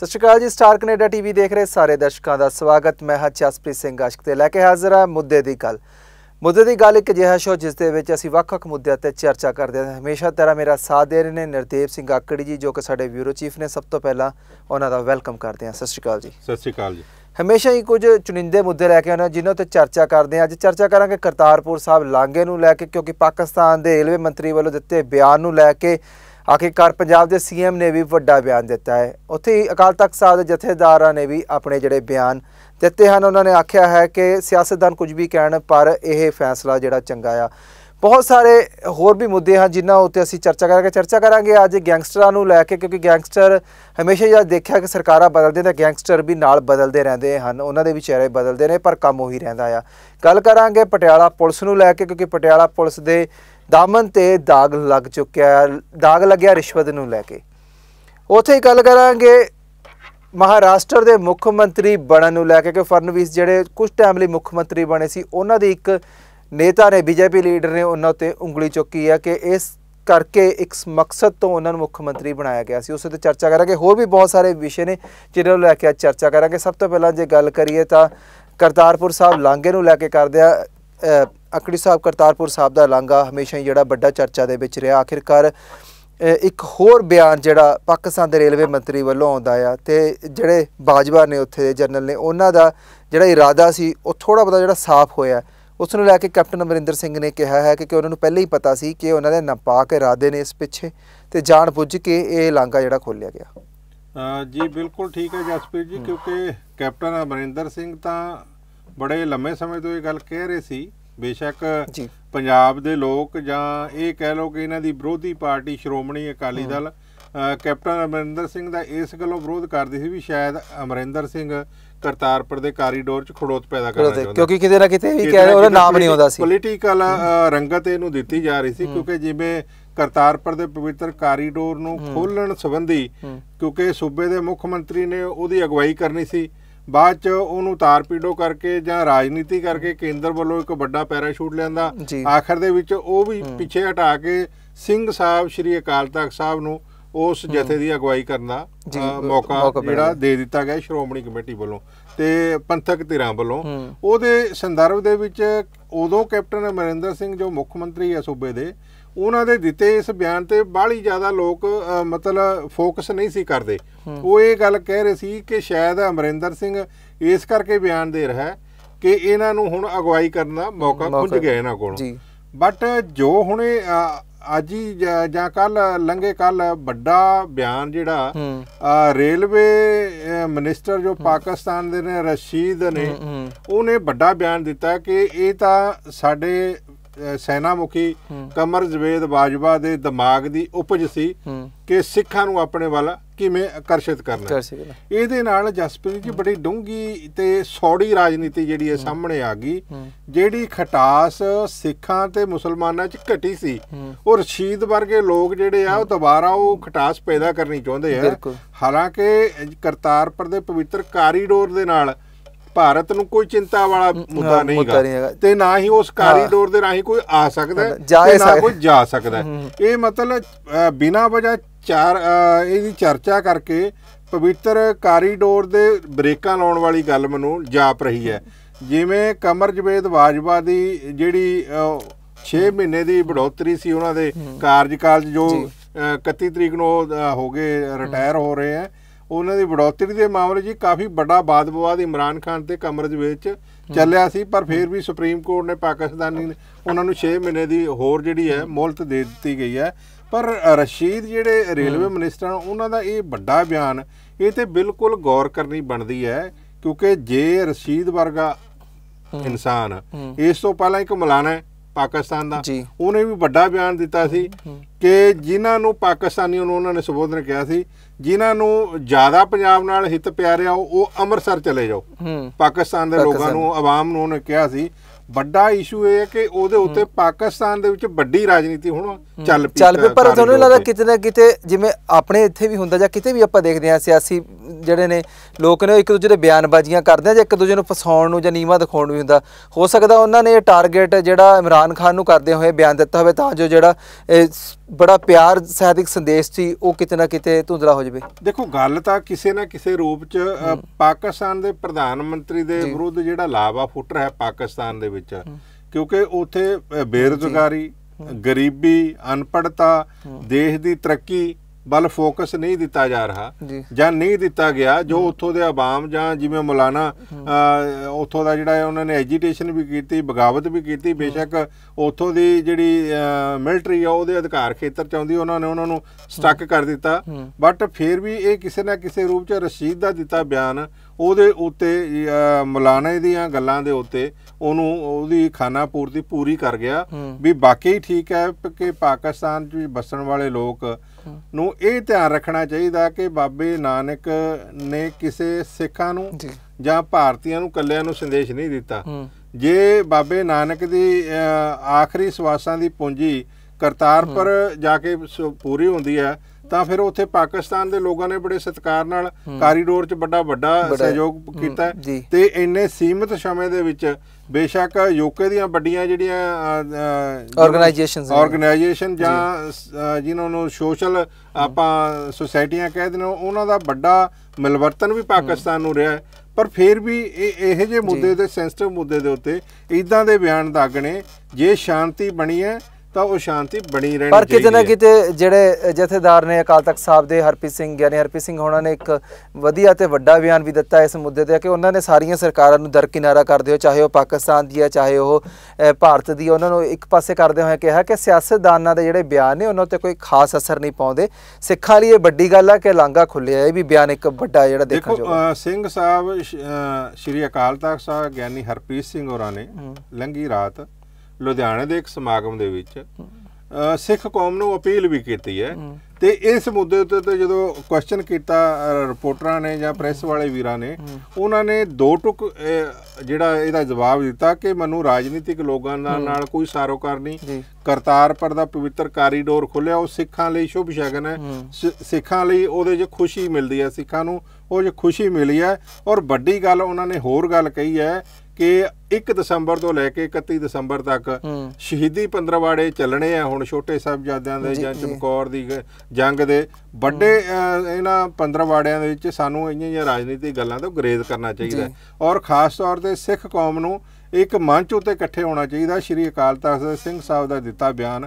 ਸਤਿ ਸ਼੍ਰੀ ਅਕਾਲ ਜੀ star Canada TV ਦੇਖ ਰਹੇ ਸਾਰੇ ਦਰਸ਼ਕਾਂ ਦਾ ਸਵਾਗਤ ਮੈਂ ਹਾਂ ਚਸਪ੍ਰੀਤ ਸਿੰਘ ਅਸ਼ਕ ਤੇ ਲੈ ਕੇ ਹਾਜ਼ਰ ਹਾਂ ਮੁੱਦੇ ਦੀ ਗੱਲ ਮੁੱਦੇ ਦੀ ਗੱਲ ਇੱਕ ਜਿਹਾ ਸ਼ੋਅ ਜਿਸ ਦੇ ਵਿੱਚ ਅਸੀਂ ਵੱਖ-ਵੱਖ ਮੁੱਦਿਆਂ ਤੇ ਚਰਚਾ ਕਰਦੇ ਹਾਂ ਹਮੇਸ਼ਾ ਤਰ੍ਹਾਂ ਮੇਰਾ ਸਾਥ ਦੇ ਰਹੇ ਨੇ ਨਿਰਦੇਵ ਸਿੰਘ ਆਕੜੀ ਜੀ ਜੋ ਕਿ ਸਾਡੇ ਬਿਊਰੋ ਚੀਫ ਨੇ ਸਭ ਤੋਂ ਪਹਿਲਾਂ ਉਹਨਾਂ ਦਾ ਵੈਲਕਮ ਕਰਦੇ ਹਾਂ ਸਤਿ ਸ਼੍ਰੀ ਅਕਾਲ ਜੀ ਸਤਿ ਸ਼੍ਰੀ ਅਕਾਲ ਜੀ ਹਮੇਸ਼ਾ ਹੀ ਕੁਝ ਚੁਣਿੰਦੇ ਮੁੱਦੇ ਲੈ ਕੇ ਆਉਣਾ ਜਿਨ੍ਹਾਂ ਤੇ ਚਰਚਾ ਕਰਦੇ ਹਾਂ ਅੱਜ ਚਰਚਾ ਕਰਾਂਗੇ ਕਰਤਾਰਪੁਰ ਸਾਹਿਬ ਲਾਂਗੇ ਨੂੰ ਲੈ ਕੇ ਕਿਉਂਕਿ ਪਾਕਿਸਤਾਨ ਦੇ ਰੇਲਵੇ ਮੰਤਰੀ ਵੱਲੋਂ ਦਿੱਤੇ ਬਿਆਨ ਨੂੰ ਲੈ ਕੇ ਆਖਿਰਕਾਰ ਪੰਜਾਬ ਦੇ ਸੀਐਮ ਨੇ ਵੀ ਵੱਡਾ ਬਿਆਨ ਦਿੱਤਾ ਹੈ ਉੱਥੇ ਹੀ ਅਕਾਲ ਤਖਤ ਸਾਹਿਬ ਦੇ ਜਥੇਦਾਰਾਂ ਨੇ ਵੀ ਆਪਣੇ ਜਿਹੜੇ ਬਿਆਨ ਦਿੱਤੇ ਹਨ ਉਹਨਾਂ ਨੇ ਆਖਿਆ ਹੈ ਕਿ ਸਿਆਸਤਦਾਨ ਕੁਝ ਵੀ ਕਹਿਣ ਪਰ ਇਹ ਫੈਸਲਾ ਜਿਹੜਾ ਚੰਗਾ ਆ ਬਹੁਤ ਸਾਰੇ ਹੋਰ ਵੀ ਮੁੱਦੇ ਹਨ ਜਿਨ੍ਹਾਂ ਉੱਤੇ ਅਸੀਂ ਚਰਚਾ ਕਰਾਂਗੇ ਚਰਚਾ ਕਰਾਂਗੇ ਅੱਜ ਗੈਂਗਸਟਰਾਂ ਨੂੰ ਲੈ ਕੇ ਕਿਉਂਕਿ ਗੈਂਗਸਟਰ ਹਮੇਸ਼ਾ ਜਦ ਦੇਖਿਆ ਕਿ ਸਰਕਾਰਾਂ ਬਦਲਦੇ ਤਾਂ ਗੈਂਗਸਟਰ ਵੀ ਨਾਲ ਬਦਲਦੇ ਰਹਿੰਦੇ ਹਨ ਉਹਨਾਂ ਦੇ ਵੀ ਚਿਹਰੇ ਬਦਲਦੇ ਨੇ ਪਰ ਕੰਮ ਉਹੀ ਰਹਿੰਦਾ ਆ ਗੱਲ ਕਰਾਂਗੇ ਪਟਿਆਲਾ ਪੁਲਿਸ ਨੂੰ ਲੈ ਕੇ ਕਿਉਂਕਿ ਪਟਿਆਲਾ ਪੁਲਿਸ ਦੇ ਦਾਮਨ ਤੇ ਦਾਗ ਲੱਗ ਚੁੱਕਿਆ ਦਾਗ ਲੱਗਿਆ ਰਿਸ਼ਵਤ ਨੂੰ ਲੈ ਕੇ ਉਥੇ ਹੀ ਗੱਲ ਕਰਾਂਗੇ ਮਹਾਰਾਸ਼ਟਰ ਦੇ ਮੁੱਖ ਮੰਤਰੀ ਬਣਨ ਨੂੰ ਲੈ ਕੇ ਕਿ ਫਰਨਵੀਸ ਜਿਹੜੇ ਕੁਝ ਟਾਈਮ ਲਈ ਮੁੱਖ ਮੰਤਰੀ ਬਣੇ ਸੀ ਉਹਨਾਂ ਦੇ ਇੱਕ ਨੇਤਾ ਨੇ ਬੀਜੇਪੀ ਲੀਡਰ ਨੇ ਉਹਨਾਂ ਉੱਤੇ ਉਂਗਲੀ ਚੁੱਕੀ ਹੈ ਕਿ ਇਸ ਕਰਕੇ ਇੱਕ ਮਕਸਦ ਤੋਂ ਉਹਨਾਂ ਨੂੰ ਮੁੱਖ ਮੰਤਰੀ ਬਣਾਇਆ ਗਿਆ ਸੀ ਉਸ ਤੇ ਚਰਚਾ ਕਰਾਂਗੇ ਹੋਰ ਵੀ ਬਹੁਤ ਸਾਰੇ ਵਿਸ਼ੇ ਨੇ ਜਿਹਨਾਂ ਨੂੰ ਲੈ ਕੇ ਚਰਚਾ ਕਰਾਂਗੇ ਸਭ ਤੋਂ ਪਹਿਲਾਂ ਜੇ ਗੱਲ ਕਰੀਏ ਤਾਂ ਕਰਤਾਰਪੁਰ ਸਾਹਿਬ ਲਾਂਗੇ ਨੂੰ ਲੈ ਕੇ ਕਰਦੇ ਆ ਅਕੜੀ ਸਾਹਿਬ ਕਰਤਾਰਪੁਰ ਸਾਹਿਬ ਦਾ ਲਾਂਗਾ ਹਮੇਸ਼ਾ ਹੀ ਜਿਹੜਾ ਵੱਡਾ ਚਰਚਾ ਦੇ ਵਿੱਚ ਰਿਹਾ ਆਖਿਰਕਾਰ ਇੱਕ ਹੋਰ ਬਿਆਨ ਜਿਹੜਾ ਪਾਕਿਸਤਾਨ ਦੇ ਰੇਲਵੇ ਮੰਤਰੀ ਵੱਲੋਂ ਆਉਂਦਾ ਆ ਤੇ ਜਿਹੜੇ ਬਾਜਵਾ ਨੇ ਉੱਥੇ ਦੇ ਜਨਰਲ ਨੇ ਉਹਨਾਂ ਦਾ ਜਿਹੜਾ ਇਰਾਦਾ ਸੀ ਉਹ ਥੋੜਾ ਬਤਾ ਜਿਹੜਾ ਸਾਫ਼ ਹੋਇਆ ਉਸ ਨੂੰ ਲੈ ਕੇ ਕੈਪਟਨ ਅਮਰਿੰਦਰ ਸਿੰਘ ਨੇ ਕਿਹਾ ਹੈ ਕਿ ਉਹਨਾਂ ਨੂੰ ਪਹਿਲਾਂ ਹੀ ਪਤਾ ਸੀ ਕਿ ਉਹਨਾਂ ਦੇ ਨਾਪਾਕ ਇਰਾਦੇ ਨੇ ਇਸ ਪਿੱਛੇ ਤੇ ਜਾਣ ਬੁੱਝ ਕੇ ਇਹ ਲਾਂਗਾ ਜਿਹੜਾ ਖੋਲਿਆ ਗਿਆ ਜੀ ਬਿਲਕੁਲ ਠੀਕ ਹੈ ਜਸਪ੍ਰੀਤ ਜੀ ਕਿਉਂਕਿ ਕੈਪਟਨ ਅਮਰਿੰਦਰ ਸਿੰਘ ਤਾਂ ਬੜੇ ਲੰਮੇ ਸਮੇਂ ਤੋਂ ਇਹ ਗੱਲ ਕਹਿ ਰਹੇ ਸੀ ਬੇਸ਼ੱਕ ਪੰਜਾਬ ਦੇ ਲੋਕ ਜਾਂ ਇਹ ਕਹਿ ਲੋ ਕਿ ਇਹਨਾਂ ਦੀ ਵਿਰੋਧੀ ਪਾਰਟੀ ਸ਼੍ਰੋਮਣੀ ਅਕਾਲੀ ਦਲ ਕੈਪਟਨ ਅਮਰਿੰਦਰ ਸਿੰਘ ਦਾ ਇਸ ਗੱਲੋਂ ਵਿਰੋਧ ਕਰਦੀ ਸੀ ਵੀ ਸ਼ਾਇਦ ਅਮਰਿੰਦਰ ਸਿੰਘ ਕਰਤਾਰਪੁਰ ਦੇ ਕਾਰੀਡੋਰ 'ਚ ਖੜੋਤ ਪੈਦਾ ਕਰਨਾ ਚਾਹੁੰਦਾ ਕਿਉਂਕਿ ਕਿਤੇ ਨਾ ਕਿਤੇ ਵੀ ਕਹਿ ਉਹਦਾ ਨਾਮ ਨਹੀਂ ਆਉਂਦਾ ਸੀ ਪੋਲੀਟੀਕਲ ਰੰਗਤ ਇਹਨੂੰ ਦਿੱਤੀ ਜਾ ਰਹੀ ਸੀ ਕਿਉਂਕਿ ਜਿਵੇਂ ਕਰਤਾਰਪੁਰ ਦੇ ਪਵਿੱਤਰ ਕਾਰੀਡੋਰ ਨੂੰ ਖੋਲਣ ਸੰਬੰਧੀ ਕਿਉਂਕਿ ਸੂਬੇ ਦੇ ਮੁੱਖ ਮੰਤਰੀ ਨੇ ਉਹਦੀ ਅਗਵਾਈ ਕਰਨੀ ਸੀ ਬਾਅਦ ਚ ਉਹਨੂੰ ਤਾਰਪੀਡੋ ਕਰਕੇ ਜਾਂ ਰਾਜਨੀਤੀ ਕਰਕੇ ਕੇਂਦਰ ਵੱਲੋਂ ਇੱਕ ਵੱਡਾ ਪੈਰਾਸ਼ੂਟ ਲੈਂਦਾ ਆਖਰ ਦੇ ਵਿੱਚ ਉਹ ਵੀ ਪਿੱਛੇ ਹਟਾ ਕੇ ਸਿੰਘ ਸਾਹਿਬ ਸ੍ਰੀ ਅਕਾਲ ਤਖਤ ਸਾਹਿਬ ਨੂੰ ਉਸ ਜਥੇ ਦੀ ਅਗਵਾਈ ਕਰਨਾ ਮੌਕਾ ਜਿਹੜਾ ਦੇ ਦਿੱਤਾ ਗਿਆ ਸ਼੍ਰੋਮਣੀ ਕਮੇਟੀ ਵੱਲੋਂ ਤੇ ਪੰਥਕ ਧਿਰਾਂ ਵੱਲੋਂ ਉਹਦੇ ਸੰਦਰਭ ਦੇ ਵਿੱਚ ਉਦੋਂ ਕੈਪਟਨ ਅਮਰਿੰਦਰ ਸਿੰਘ ਜੋ ਮੁੱਖ ਮੰਤਰੀ ਹੈ ਸੂਬੇ ਦੇ ਉਹਨਾਂ ਦੇ ਦਿੱਤੇ ਇਸ ਬਿਆਨ ਤੇ ਬਾਹਲੀ ਜ਼ਿਆਦਾ ਲੋਕ ਮਤਲਬ ਫੋਕਸ ਨਹੀਂ ਸੀ ਕਰਦੇ ਉਹ ਇਹ ਗੱਲ ਕਹਿ ਰਹੇ ਸੀ ਕਿ ਸ਼ਾਇਦ ਅਮਰਿੰਦਰ ਸਿੰਘ ਇਸ ਕਰਕੇ ਬਿਆਨ ਦੇ ਰਿਹਾ ਹੈ ਕਿ ਇਹਨਾਂ ਨੂੰ ਹੁਣ ਅਗਵਾਈ ਕਰਨ ਦਾ ਮੌਕਾ ਖੁੱਝ ਗਿਆ ਇਹਨਾਂ ਕੋਲ ਬਟ ਜੋ ਹੁਣੇ ਅੱਜ ਹੀ ਜਾਂ ਕੱਲ ਲੰਗੇ ਕੱਲ ਵੱਡਾ ਬਿਆਨ ਜਿਹੜਾ ਰੇਲਵੇ ਮਿਨਿਸਟਰ ਜੋ ਪਾਕਿਸਤਾਨ ਦੇ ਨੇ ਰਸ਼ੀਦ ਨੇ ਉਹਨੇ ਵੱਡਾ ਬਿਆਨ ਦਿੱਤਾ ਕਿ ਇਹ ਤਾਂ ਸਾਡੇ ਸੈਨਾ ਮੁਖੀ ਕਮਰ ਜ਼ਵੇਦ ਬਾਜਵਾ ਦੇ ਦਿਮਾਗ ਦੀ ਉਪਜ ਸੀ ਕਿ ਸਿੱਖਾਂ ਨੂੰ ਆਪਣੇ ਵੱਲ ਕਿਵੇਂ ਆਕਰਸ਼ਿਤ ਕਰਨਾ ਇਹਦੇ ਨਾਲ ਜਸਪ੍ਰੀਤ ਜੀ ਬੜੀ ਡੂੰਗੀ ਤੇ ਸੌੜੀ ਰਾਜਨੀਤੀ ਜਿਹੜੀ ਹੈ ਸਾਹਮਣੇ ਆ ਗਈ ਜਿਹੜੀ ਖਟਾਸ ਸਿੱਖਾਂ ਤੇ ਮੁਸਲਮਾਨਾਂ 'ਚ ਘਟੀ ਸੀ ਉਹ ਰਸ਼ੀਦ ਵਰਗੇ ਲੋਕ ਜਿਹੜੇ ਆ ਉਹ ਦੁਬਾਰਾ ਉਹ ਖਟਾਸ ਪੈਦਾ ਕਰਨੀ ਚਾਹੁੰਦੇ ਆ ਹਾਲਾਂਕਿ ਕਰਤਾਰਪੁਰ ਦੇ ਪਵਿੱਤਰ ਕਾਰੀਡੋਰ ਦੇ ਨਾਲ ਭਾਰਤ ਨੂੰ ਕੋਈ ਚਿੰਤਾ ਵਾਲਾ ਮੁੱਦਾ ਨਹੀਂ ਹੈਗਾ ਤੇ ਨਾ ਹੀ ਉਸ ਕਾਰੀਡੋਰ ਦੇ ਰਾਹੀਂ ਕੋਈ ਆ ਸਕਦਾ ਹੈ ਨਾ ਕੋਈ ਜਾ ਸਕਦਾ ਇਹ ਮਤਲਬ ਬਿਨਾ ਵਜ੍ਹਾ ਚਾਰ ਇਹਦੀ ਚਰਚਾ ਕਰਕੇ ਪਵਿੱਤਰ ਕਾਰੀਡੋਰ ਦੇ ਬ੍ਰੇਕਾਂ ਲਾਉਣ ਵਾਲੀ ਗੱਲ ਮੈਨੂੰ ਜਾਪ ਰਹੀ ਹੈ ਜਿਵੇਂ ਕਮਰ ਜਵੇਦ ਵਾਜਵਾ ਦੀ ਜਿਹੜੀ 6 ਮਹੀਨੇ ਦੀ ਬੜੋਤਰੀ ਸੀ ਉਹਨਾਂ ਦੇ ਕਾਰਜਕਾਲ ਜੋ 31 ਤਰੀਕ ਨੂੰ ਹੋ ਗਏ ਰਿਟਾਇਰ ਹੋ ਰਹੇ ਆ ਉਹਨਾਂ ਦੀ ਬੜੋਤਰੀ ਦੇ ਮਾਮਲੇ ਜੀ ਕਾਫੀ ਵੱਡਾ ਬਾਦ ਵਿਵਾਦ ਇਮਰਾਨ ਖਾਨ ਤੇ ਕਮਰਜ ਵਿੱਚ ਚੱਲਿਆ ਸੀ ਪਰ ਫਿਰ ਵੀ ਸੁਪਰੀਮ ਕੋਰਟ ਨੇ ਪਾਕਿਸਤਾਨੀ ਉਹਨਾਂ ਨੂੰ 6 ਮਹੀਨੇ ਦੀ ਹੋਰ ਜਿਹੜੀ ਹੈ ਮੌਲਤ ਦੇ ਦਿੱਤੀ ਗਈ ਹੈ ਪਰ ਰਸ਼ੀਦ ਜਿਹੜੇ ਰੇਲਵੇ ਮਿਨਿਸਟਰ ਹਨ ਉਹਨਾਂ ਦਾ ਇਹ ਵੱਡਾ ਬਿਆਨ ਇਹ ਤੇ ਬਿਲਕੁਲ ਗੌਰ ਕਰਨੀ ਬਣਦੀ ਹੈ ਕਿਉਂਕਿ ਜੇ ਰਸ਼ੀਦ ਵਰਗਾ ਇਨਸਾਨ ਇਸ ਤੋਂ ਪਹਿਲਾਂ ਇੱਕ ਮਲਾਨਾ ਪਾਕਿਸਤਾਨ ਦਾ ਉਹਨੇ ਵੀ ਵੱਡਾ ਬਿਆਨ ਦਿੱਤਾ ਸੀ ਕਿ ਜਿਨ੍ਹਾਂ ਨੂੰ ਪਾਕਿਸਤਾਨੀ ਉਹਨਾਂ ਨੇ ਸੰਬੋਧਨ ਕਿਹਾ ਸੀ ਜਿਨ੍ਹਾਂ ਨੂੰ ਜ਼ਿਆਦਾ ਪੰਜਾਬ ਨਾਲ ਹਿੱਤ ਪਿਆਰਿਆ ਉਹ ਅੰਮ੍ਰਿਤਸਰ ਚਲੇ ਜਾਓ ਪਾਕਿਸਤਾਨ ਦੇ ਲੋਕਾਂ ਨੂੰ ਆਵਾਮ ਨੂੰ ਉਹਨੇ ਕਿਹਾ ਸੀ ਵੱਡਾ ਇਸ਼ੂ ਇਹ ਹੈ ਕਿ ਉਹਦੇ ਉੱਤੇ ਪਾਕਿਸਤਾਨ ਦੇ ਵਿੱਚ ਵੱਡੀ ਰਾਜਨੀਤੀ ਹੁਣ ਚੱਲ ਪਈ ਚੱਲ ਪਈ ਪਰ ਤੁਹਾਨੂੰ ਲੱਗਦਾ ਕਿਤੇ ਨਾ ਕਿਤੇ ਜਿਵੇਂ ਆਪਣੇ ਇੱਥੇ ਵੀ ਹੁੰਦਾ ਜਾਂ ਕਿਤੇ ਵੀ ਆਪਾਂ ਦੇਖਦੇ ਹਾਂ ਸਿਆਸੀ ਜਿਹੜੇ ਨੇ ਲੋਕ ਨੇ ਇੱਕ ਦੂਜੇ ਦੇ ਬਿਆਨਬਾਜ਼ੀਆਂ ਕਰਦੇ ਆ ਜਾਂ ਇੱਕ ਦੂਜੇ ਨੂੰ ਫਸਾਉਣ ਨੂੰ ਜਾਂ ਨੀਵਾ ਦਿਖਾਉਣ ਨੂੰ ਹੁੰਦਾ ਹੋ ਸਕਦਾ ਉਹਨਾਂ ਨੇ ਇਹ ਟਾਰਗੇਟ ਜਿਹੜਾ ਇਮਰਾਨ ਖਾਨ ਨੂੰ ਕਰਦੇ ਹੋਏ ਬਿਆਨ ਦਿੱਤਾ ਹੋਵੇ ਤਾਂ ਜੋ ਜਿਹੜਾ ਬੜਾ ਪਿਆਰ ਸਾਹਿਤਿਕ ਸੰਦੇਸ਼ ਸੀ ਉਹ ਕਿਤੇ ਨਾ ਕਿਤੇ ਧੁੰਦਲਾ ਹੋ ਜਾਵੇ ਦੇਖੋ ਗੱਲ ਤਾਂ ਕਿਸੇ ਨਾ ਕਿਸੇ ਰੂਪ 'ਚ ਪਾਕਿਸਤਾਨ ਦੇ ਪ੍ਰਧਾਨ ਮੰਤਰੀ ਦੇ ਵਿਰੁੱਧ ਜਿਹੜਾ ਲਾਵਾ ਫੁੱਟ ਰਿਹਾ ਪਾਕਿਸਤਾਨ ਦੇ ਵਿੱਚ ਕਿਉਂਕਿ ਉੱਥੇ ਬੇਰੋਜ਼ਗਾਰੀ ਗਰੀਬੀ ਅਨਪੜਤਾ ਦੇਸ਼ ਦੀ ਤਰੱਕੀ ਵੱਲ ਫੋਕਸ ਨਹੀਂ ਦਿੱਤਾ ਜਾ ਰਿਹਾ ਜਾਂ ਨਹੀਂ ਦਿੱਤਾ ਗਿਆ ਜੋ ਉੱਥੋਂ ਦੇ ਆਵਾਮ ਜਾਂ ਜਿਵੇਂ ਮੌਲਾਨਾ ਉੱਥੋਂ ਦਾ ਜਿਹੜਾ ਉਹਨਾਂ ਨੇ ਐਜੀਟੇਸ਼ਨ ਵੀ ਕੀਤੀ ਬਗਾਵਤ ਵੀ ਕੀਤੀ ਬੇਸ਼ੱਕ ਉੱਥੋਂ ਦੀ ਜਿਹੜੀ ਮਿਲਟਰੀ ਆ ਉਹਦੇ ਅਧਿਕਾਰ ਖੇਤਰ ਚ ਆਉਂਦੀ ਉਹਨਾਂ ਨੇ ਉਹਨਾਂ ਨੂੰ ਸਟਕ ਕਰ ਦਿੱਤਾ ਬਟ ਫਿਰ ਵੀ ਇਹ ਕਿਸੇ ਨਾ ਕਿਸੇ ਰੂਪ ਚ ਰਸ਼ੀਦ ਦਾ ਦਿੱਤਾ ਬਿਆਨ ਉਹਦੇ ਉੱਤੇ ਮੌਲਾਨਾ ਦੀਆਂ ਗੱਲਾਂ ਦੇ ਉੱਤੇ ਉਹਨੂੰ ਉਹਦੀ ਖਾਣਾ ਪੂਰਤੀ ਪੂਰੀ ਕਰ ਗਿਆ ਵੀ ਬਾਕੀ ਠੀਕ ਹੈ ਕਿ ਪਾਕਿਸਤਾਨ 'ਚ ਬਸਣ ਵਾਲੇ ਲੋਕ ਨੂੰ ਇਹ ਧਿਆਨ ਰੱਖਣਾ ਚਾਹੀਦਾ ਕਿ ਬਾਬੇ ਨਾਨਕ ਨੇ ਕਿਸੇ ਸਿੱਖਾਂ ਨੂੰ ਜਾਂ ਭਾਰਤੀਆਂ ਨੂੰ ਇਕੱਲਿਆਂ ਨੂੰ ਸੰਦੇਸ਼ ਨਹੀਂ ਦਿੱਤਾ ਜੇ ਬਾਬੇ ਨਾਨਕ ਦੀ ਆਖਰੀ ਸਵਾਸਾਂ ਦੀ ਪੂੰਜੀ ਕਰਤਾਰਪੁਰ ਜਾ ਕੇ ਪੂਰੀ ਹੁੰਦੀ ਹੈ ਤਾਂ ਫਿਰ ਉੱਥੇ ਪਾਕਿਸਤਾਨ ਦੇ ਲੋਕਾਂ ਨੇ ਬੜੇ ਸਤਿਕਾਰ ਨਾਲ ਕਾਰੀਡੋਰ 'ਚ ਵੱਡਾ ਵੱਡਾ ਸਹਿਯੋਗ ਕੀਤਾ ਤੇ ਇੰਨੇ ਸੀਮਤ ਸਮੇਂ ਦੇ ਵਿੱਚ ਬੇਸ਼ੱਕ ਯੂਕੇ ਦੀਆਂ ਵੱਡੀਆਂ ਜਿਹੜੀਆਂ ਆਰਗੇਨਾਈਜੇਸ਼ਨਸ ਆਰਗੇਨਾਈਜੇਸ਼ਨ ਜਾਂ ਜਿਨ੍ਹਾਂ ਨੂੰ ਸੋਸ਼ਲ ਆਪਾਂ ਸੁਸਾਇਟੀਆਂ ਕਹਿੰਦੇ ਨੇ ਉਹਨਾਂ ਦਾ ਵੱਡਾ ਮਿਲਵਰਤਨ ਵੀ ਪਾਕਿਸਤਾਨ ਨੂੰ ਰਿਹਾ ਪਰ ਫਿਰ ਵੀ ਇਹ ਇਹੋ ਜਿਹੇ ਮੁੱਦੇ ਦੇ ਸੈਂਸਿਟਿਵ ਮੁੱਦੇ ਦੇ ਉੱਤੇ ਇਦਾਂ ਦੇ ਬਿਆਨ ਦਾਗਣੇ ਜੇ ਸ਼ਾਂਤੀ ਬਣੀ ਹੈ ਤਾਂ ਉਹ ਸ਼ਾਂਤੀ ਬਣੀ ਰਹਿਣੀ ਪਰ ਕਿਤੇ ਨਾ ਕਿਤੇ ਜਿਹੜੇ ਜਥੇਦਾਰ ਨੇ ਅਕਾਲ ਤਖਤ ਸਾਹਿਬ ਦੇ ਹਰਪ੍ਰੀਤ ਸਿੰਘ ਯਾਨੀ ਹਰਪ੍ਰੀਤ ਸਿੰਘ ਹੋਣਾ ਨੇ ਇੱਕ ਵਧੀਆ ਤੇ ਵੱਡਾ ਬਿਆਨ ਵੀ ਦਿੱਤਾ ਇਸ ਮੁੱਦੇ ਤੇ ਕਿ ਉਹਨਾਂ ਨੇ ਸਾਰੀਆਂ ਸਰਕਾਰਾਂ ਨੂੰ ਦਰਕਿਨਾਰਾ ਕਰਦੇ ਹੋ ਚਾਹੇ ਉਹ ਪਾਕਿਸਤਾਨ ਦੀ ਹੈ ਚਾਹੇ ਉਹ ਭਾਰਤ ਦੀ ਉਹਨਾਂ ਨੂੰ ਇੱਕ ਪਾਸੇ ਕਰਦੇ ਹੋਏ ਕਿਹਾ ਕਿ ਸਿਆਸਤਦਾਨਾਂ ਦੇ ਜਿਹੜੇ ਬਿਆਨ ਨੇ ਉਹਨਾਂ ਤੇ ਕੋਈ ਖਾਸ ਅਸਰ ਨਹੀਂ ਪਾਉਂਦੇ ਸਿੱਖਾਂ ਲਈ ਇਹ ਵੱਡੀ ਗੱਲ ਆ ਕਿ ਲਾਂਗਾ ਖੁੱਲਿਆ ਇਹ ਵੀ ਬਿਆਨ ਇੱਕ ਵੱਡਾ ਜਿਹੜਾ ਦੇਖਣ ਜੋ ਸਿੰਘ ਸਾਹਿਬ ਸ਼੍ਰੀ ਅਕਾਲ ਤਖਤ ਸਾਹਿਬ ਗਿਆਨੀ ਹਰਪ੍ਰੀਤ ਸਿੰਘ ਹੋਰਾਂ ਨੇ ਲੰਗੀ ਰਾਤ ਲੁਧਿਆਣੇ ਦੇ ਇੱਕ ਸਮਾਗਮ ਦੇ ਵਿੱਚ ਸਿੱਖ ਕੌਮ ਨੂੰ ਅਪੀਲ ਵੀ ਕੀਤੀ ਹੈ ਤੇ ਇਸ ਮੁੱਦੇ ਉੱਤੇ ਤੇ ਜਦੋਂ ਕੁਐਸਚਨ ਕੀਤਾ ਰਿਪੋਰਟਰਾਂ ਨੇ ਜਾਂ ਪ੍ਰੈਸ ਵਾਲੇ ਵੀਰਾਂ ਨੇ ਉਹਨਾਂ ਨੇ ਦੋ ਟੁਕ ਜਿਹੜਾ ਇਹਦਾ ਜਵਾਬ ਦਿੱਤਾ ਕਿ ਮੈਨੂੰ ਰਾਜਨੀਤਿਕ ਲੋਕਾਂ ਨਾਲ ਕੋਈ ਸਾਰੋਕਾਰ ਨਹੀਂ ਕਰਤਾਰਪੁਰ ਦਾ ਪਵਿੱਤਰ ਕਾਰੀਡੋਰ ਖੁੱਲਿਆ ਉਹ ਸਿੱਖਾਂ ਲਈ ਸ਼ੁਭ ਸ਼ਗਨ ਹੈ ਸਿੱਖਾਂ ਲਈ ਉਹਦੇ 'ਚ ਖੁਸ਼ੀ ਮਿਲਦੀ ਹੈ ਸਿੱਖਾਂ ਨੂੰ ਉਹ ਜੋ ਖੁਸ਼ੀ ਮਿਲੀ ਹੈ ਔਰ ਵੱਡੀ ਗੱਲ ਉਹਨਾਂ ਨੇ ਹੋਰ ਗੱਲ ਕਹੀ ਹੈ ਕਿ 1 ਦਸੰਬਰ ਤੋਂ ਲੈ ਕੇ 31 ਦਸੰਬਰ ਤੱਕ ਸ਼ਹੀਦੀ ਪੰਦਰਵਾੜੇ ਚੱਲਣੇ ਆ ਹੁਣ ਛੋਟੇ ਸਾਹਿਬਜ਼ਾਦਿਆਂ ਦੇ ਜਾਂ ਚਮਕੌਰ ਦੀ ਜੰਗ ਦੇ ਵੱਡੇ ਇਹਨਾਂ ਪੰਦਰਵਾੜਿਆਂ ਦੇ ਵਿੱਚ ਸਾਨੂੰ ਇਹੀਆਂ ਰਾਜਨੀਤਿਕ ਗੱਲਾਂ ਤੋਂ ਗਰੇਜ਼ ਕਰਨਾ ਚਾਹੀਦਾ ਔਰ ਖਾਸ ਤੌਰ ਤੇ ਸਿੱਖ ਕੌਮ ਨੂੰ ਇੱਕ ਮੰਚ ਉਤੇ ਇਕੱਠੇ ਹੋਣਾ ਚਾਹੀਦਾ ਸ਼੍ਰੀ ਅਕਾਲ ਤਖਤ ਸਿੰਘ ਸਾਹਿਬ ਦਾ ਦਿੱਤਾ ਬਿਆਨ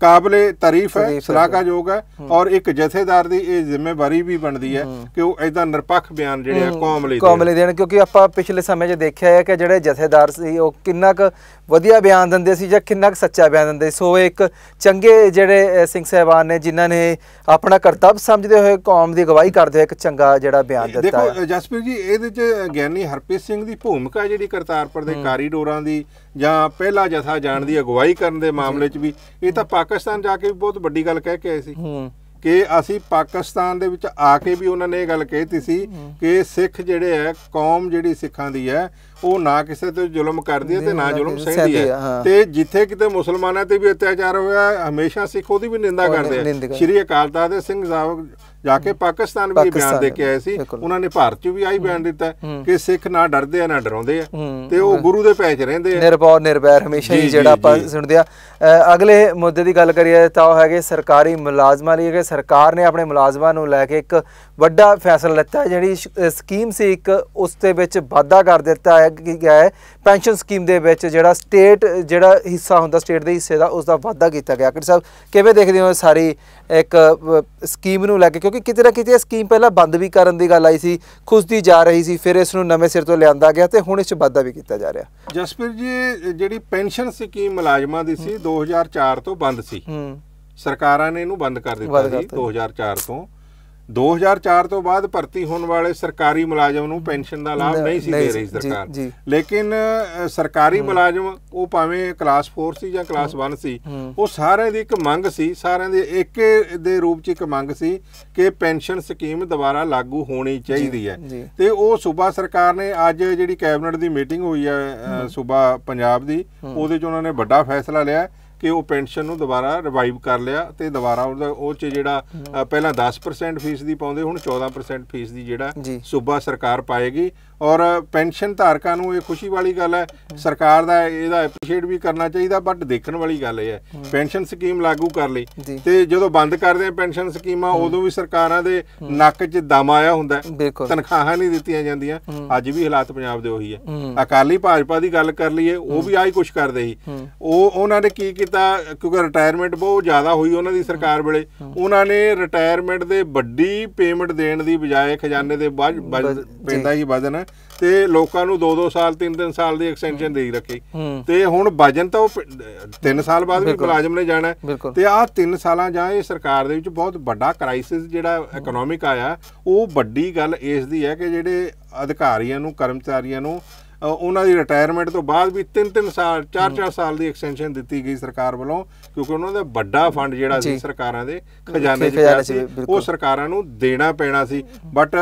ਕਾਬਲੇ ਤਾਰੀਫ ਹੈ ਸਲਾਹਾਯੋਗ ਹੈ ਔਰ ਇੱਕ ਜਥੇਦਾਰ ਦੀ ਇਹ ਜ਼ਿੰਮੇਵਾਰੀ ਵੀ ਬਣਦੀ ਹੈ ਕਿ ਉਹ ਐਦਾਂ ਨਿਰਪੱਖ ਬਿਆਨ ਜਿਹੜੇ ਆ ਕੌਮ ਲਈ ਕੌਮ ਲਈ ਦੇਣ ਕਿਉਂਕਿ ਆਪਾਂ ਪਿਛਲੇ ਸਮੇਂ 'ਚ ਦੇਖਿਆ ਹੈ ਕਿ ਜਿਹੜੇ ਜਥੇਦਾਰ ਸੀ ਉਹ ਕਿੰਨਾ ਕੁ ਵਧੀਆ ਬਿਆਨ ਦਿੰਦੇ ਸੀ ਜਾਂ ਕਿੰਨਾ ਕੁ ਸੱਚਾ ਬਿਆਨ ਦਿੰਦੇ ਸੋ ਇੱਕ ਚੰਗੇ ਜਿਹੜੇ ਸਿੰਘ ਸਹਿਬਾਨ ਨੇ ਜਿਨ੍ਹਾਂ ਨੇ ਆਪਣਾ ਕਰਤੱਵ ਸਮਝਦੇ ਹੋਏ ਕੌਮ ਦੀ ਅਗਵਾਈ ਕਰਦੇ ਹੋਏ ਇੱਕ ਚੰਗਾ ਜਿਹੜਾ ਬਿਆਨ ਦਿੱਤਾ ਦੇਖੋ ਜਸਪੀਰ ਜੀ ਇਹਦੇ 'ਚ ਗਿਆਨੀ ਹਰਪ੍ਰੀਤ ਸਿੰਘ ਦੀ ਭੂਮਿਕਾ ਜਿਹੜੀ ਕਰਤਾਰਪੁਰ ਦੇ ਕਾਰੀਡੋਰਾਂ ਦੀ ਜਾਂ ਪਹਿਲਾ ਜਥਾ ਜਾਣ ਦੀ ਅਗਵਾਈ ਕਰਨ ਦੇ ਮਾਮਲੇ 'ਚ ਵੀ ਇਹ ਤਾਂ ਪਾਕਿਸਤਾਨ ਜਾ ਕੇ ਵੀ ਬਹੁਤ ਵੱਡੀ ਗੱਲ ਕਹਿ ਕੇ ਆਏ ਸੀ ਹੂੰ ਕਿ ਅਸੀਂ ਪਾਕਿਸਤਾਨ ਦੇ ਵਿੱਚ ਆ ਕੇ ਵੀ ਉਹਨਾਂ ਨੇ ਇਹ ਗੱਲ ਕਹੀ ਸੀ ਕਿ ਸਿੱਖ ਜਿਹੜੇ ਐ ਕੌਮ ਜਿਹੜੀ ਸਿੱਖਾਂ ਦੀ ਐ ਉਹ ਨਾ ਕਿਸੇ ਤੇ ਜ਼ੁਲਮ ਕਰਦੀ ਐ ਤੇ ਨਾ ਜ਼ੁਲਮ ਸਹਿੰਦੀ ਐ ਤੇ ਜਿੱਥੇ ਕਿਤੇ ਮੁਸਲਮਾਨਾਂ ਤੇ ਵੀ ਅਤਿਆਚਾਰ ਹੋਇਆ ਹਮੇਸ਼ਾ ਸਿੱਖ ਉਹਦੀ ਵੀ ਨਿੰਦਾ ਕਰਦੇ ਆ ਸ਼੍ਰੀ ਅਕਾਲ ਤਖਤ ਸਿੰਘ ਸਾਹਿਬ ਜਾ ਕੇ ਪਾਕਿਸਤਾਨ ਵੀ ਬਿਆਨ ਦੇ ਕੇ ਆਏ ਸੀ ਉਹਨਾਂ ਨੇ ਭਾਰਤ 'ਚ ਵੀ ਆਹੀ ਬਿਆਨ ਦਿੱਤਾ ਕਿ ਸਿੱਖ ਨਾ ਡਰਦੇ ਆ ਨਾ ਡਰਾਉਂਦੇ ਆ ਤੇ ਉਹ ਗੁਰੂ ਦੇ ਪੈਚ ਰਹਿੰਦੇ ਆ ਨਿਰਭਉ ਨਿਰਬੈਰ ਹਮੇਸ਼ਾ ਹੀ ਜਿਹੜਾ ਆਪਾਂ ਸੁਣਦੇ ਆ ਅਗਲੇ ਮੁੱਦੇ ਦੀ ਗੱਲ ਕਰੀਏ ਤਾਂ ਉਹ ਹੈਗੇ ਸਰਕਾਰੀ ਮੁਲਾਜ਼ਮਾਂ ਲਈ ਕਿ ਸਰਕਾਰ ਨੇ ਆਪਣੇ ਮੁਲਾਜ਼ਮਾਂ ਨੂੰ ਲੈ ਕੇ ਇੱਕ ਵੱਡਾ ਫੈਸਲਾ ਲਿੱਤਾ ਜਿਹੜੀ ਸਕੀਮ ਸੀ ਇੱਕ ਉਸ ਤੇ ਵਿੱਚ ਵਾਧਾ ਕਰ ਦਿੱਤਾ ਹੈ ਕਿ ਗਿਆ ਹੈ ਪੈਨਸ਼ਨ ਸਕੀਮ ਦੇ ਵਿੱਚ ਜਿਹੜਾ ਸਟੇਟ ਜਿਹੜਾ ਹਿੱਸਾ ਹੁੰਦਾ ਸਟੇਟ ਦੇ ਹਿੱਸੇ ਦਾ ਉਸ ਦਾ ਵਾਧਾ ਕੀਤਾ ਗਿਆ ਕਿ ਸਾਹਿਬ ਕਿਵੇਂ ਦੇਖਦੇ ਹੋ ਸਾਰੀ ਇੱਕ ਸਕੀਮ ਨੂੰ ਲੈ ਕੇ ਕਿਉਂਕਿ ਕਿਤੇ ਨਾ ਕਿਤੇ ਇਹ ਸਕੀਮ ਪਹਿਲਾਂ ਬੰਦ ਵੀ ਕਰਨ ਦੀ ਗੱਲ ਆਈ ਸੀ ਖੁਸਦੀ ਜਾ ਰਹੀ ਸੀ ਫਿਰ ਇਸ ਨੂੰ ਨਵੇਂ ਸਿਰ ਤੋਂ ਲਿਆਂਦਾ ਗਿਆ ਤੇ ਹੁਣ ਇਸ 'ਚ ਵਾਧਾ ਵੀ ਕੀਤਾ ਜਾ ਰਿਹਾ ਜਸਪੀਰ ਜੀ ਜਿਹੜੀ ਪੈਨਸ਼ਨ ਸਕੀਮ ਮੁਲਾਜ਼ਮਾਂ ਦੀ ਸੀ 2004 ਤੋਂ ਬੰਦ ਸੀ ਸਰਕਾਰਾਂ ਨੇ ਇਹਨੂੰ ਬੰਦ ਕਰ ਦਿੱਤਾ ਸੀ 2004 ਤੋਂ 2004 ਤੋਂ ਬਾਅਦ ਭਰਤੀ ਹੋਣ ਵਾਲੇ ਸਰਕਾਰੀ ਮੁਲਾਜ਼ਮ ਨੂੰ ਪੈਨਸ਼ਨ ਦਾ ਲਾਭ ਨਹੀਂ ਸੀ ਦੇ ਰਹੀ ਸਰਕਾਰ ਲੇਕਿਨ ਸਰਕਾਰੀ ਮੁਲਾਜ਼ਮ ਉਹ ਭਾਵੇਂ ਕਲਾਸ 4 ਸੀ ਜਾਂ ਕਲਾਸ 1 ਸੀ ਉਹ ਸਾਰਿਆਂ ਦੀ ਇੱਕ ਮੰਗ ਸੀ ਸਾਰਿਆਂ ਦੇ ਇੱਕੇ ਦੇ ਰੂਪ 'ਚ ਇੱਕ ਮੰਗ ਸੀ ਕਿ ਪੈਨਸ਼ਨ ਸਕੀਮ ਦੁਬਾਰਾ ਲਾਗੂ ਹੋਣੀ ਚਾਹੀਦੀ ਹੈ ਤੇ ਉਹ ਸੂਬਾ ਸਰਕਾਰ ਨੇ ਅੱਜ ਜਿਹੜੀ ਕੈਬਨਿਟ ਦੀ ਮੀਟਿੰਗ ਹੋਈ ਹੈ ਸੂਬਾ ਪੰਜਾਬ ਦੀ ਉਹਦੇ 'ਚ ਉਹਨਾਂ ਨੇ ਵੱਡਾ ਫੈਸਲਾ ਲਿਆ ਕਿ ਉਹ ਪੈਨਸ਼ਨ ਨੂੰ ਦੁਬਾਰਾ ਰਿਵਾਈਵ ਕਰ ਲਿਆ ਤੇ ਦੁਬਾਰਾ ਉਹ ਚ ਜਿਹੜਾ ਪਹਿਲਾਂ 10% ਫੀਸ ਦੀ ਪਾਉਂਦੇ ਹੁਣ 14% ਫੀਸ ਦੀ ਜਿਹੜਾ ਸੂਬਾ ਸਰਕਾਰ ਪਾਏਗੀ ਔਰ ਪੈਨਸ਼ਨ ਧਾਰਕਾਂ ਨੂੰ ਇਹ ਖੁਸ਼ੀ ਵਾਲੀ ਗੱਲ ਹੈ ਸਰਕਾਰ ਦਾ ਇਹਦਾ ਐਪਰੀਸ਼ੀਏਟ ਵੀ ਕਰਨਾ ਚਾਹੀਦਾ ਬਟ ਦੇਖਣ ਵਾਲੀ ਗੱਲ ਇਹ ਹੈ ਪੈਨਸ਼ਨ ਸਕੀਮ ਲਾਗੂ ਕਰ ਲਈ ਤੇ ਜਦੋਂ ਬੰਦ ਕਰਦੇ ਆ ਪੈਨਸ਼ਨ ਸਕੀਮਾਂ ਉਦੋਂ ਵੀ ਸਰਕਾਰਾਂ ਦੇ ਨੱਕ 'ਚ ਦਮ ਆਇਆ ਹੁੰਦਾ ਤਨਖਾਹਾਂ ਨਹੀਂ ਦਿੱਤੀਆਂ ਜਾਂਦੀਆਂ ਅੱਜ ਵੀ ਹਾਲਾਤ ਪੰਜਾਬ ਦੇ ਉਹੀ ਹੈ ਅਕਾਲੀ ਭਾਜਪਾ ਦੀ ਗੱਲ ਕਰ ਲਈਏ ਉਹ ਵੀ ਆਹੀ ਕੁਝ ਕਰਦੇ ਸੀ ਉਹ ਉਹਨਾਂ ਨੇ ਕੀ ਕੀਤਾ ਕਿਉਂਕਿ ਰਿਟਾਇਰਮੈਂਟ ਬਹੁਤ ਜ਼ਿਆਦਾ ਹੋਈ ਉਹਨਾਂ ਦੀ ਸਰਕਾਰ ਵੇਲੇ ਉਹਨਾਂ ਨੇ ਰਿਟਾਇਰਮੈਂਟ ਦੇ ਵੱਡੀ ਪੇਮੈਂਟ ਦੇਣ ਦੀ ਬਜਾਏ ਖਜ਼ਾਨੇ ਦੇ ਬੋਝ ਪੈਂਦਾ ਹੀ ਵਜ਼ਨ ਤੇ ਲੋਕਾਂ ਨੂੰ 2-2 ਸਾਲ 3-3 ਸਾਲ ਦੀ ਐਕਸਟੈਂਸ਼ਨ ਦੇਈ ਰੱਖੀ ਤੇ ਹੁਣ ਵਜਨ ਤਾਂ ਉਹ 3 ਸਾਲ ਬਾਅਦ ਵੀ ਮੁਲਾਜ਼ਮ ਨੇ ਜਾਣਾ ਤੇ ਆਹ 3 ਸਾਲਾਂ ਜਾਂ ਇਹ ਸਰਕਾਰ ਦੇ ਵਿੱਚ ਬਹੁਤ ਵੱਡਾ ਕ੍ਰਾਈਸਿਸ ਜਿਹੜਾ ਇਕਨੋਮਿਕ ਆਇਆ ਉਹ ਵੱਡੀ ਗੱਲ ਇਸ ਦੀ ਹੈ ਕਿ ਜਿਹੜੇ ਅਧਿਕਾਰੀਆਂ ਨੂੰ ਕਰਮਚਾਰੀਆਂ ਨੂੰ ਉਹਨਾਂ ਦੀ ਰਿਟਾਇਰਮੈਂਟ ਤੋਂ ਬਾਅਦ ਵੀ 3-3 ਸਾਲ 4-4 ਸਾਲ ਦੀ ਐਕਸਟੈਂਸ਼ਨ ਦਿੱਤੀ ਗਈ ਸਰਕਾਰ ਵੱਲੋਂ ਕਿਉਂਕਿ ਉਹਨਾਂ ਦਾ ਵੱਡਾ ਫੰਡ ਜਿਹੜਾ ਸੀ ਸਰਕਾਰਾਂ ਦੇ ਖਜ਼ਾਨੇ 'ਚ ਪਿਆ ਸੀ ਉਹ ਸਰਕਾਰਾਂ ਨੂੰ ਦੇਣਾ ਪੈਣਾ ਸੀ ਬਟ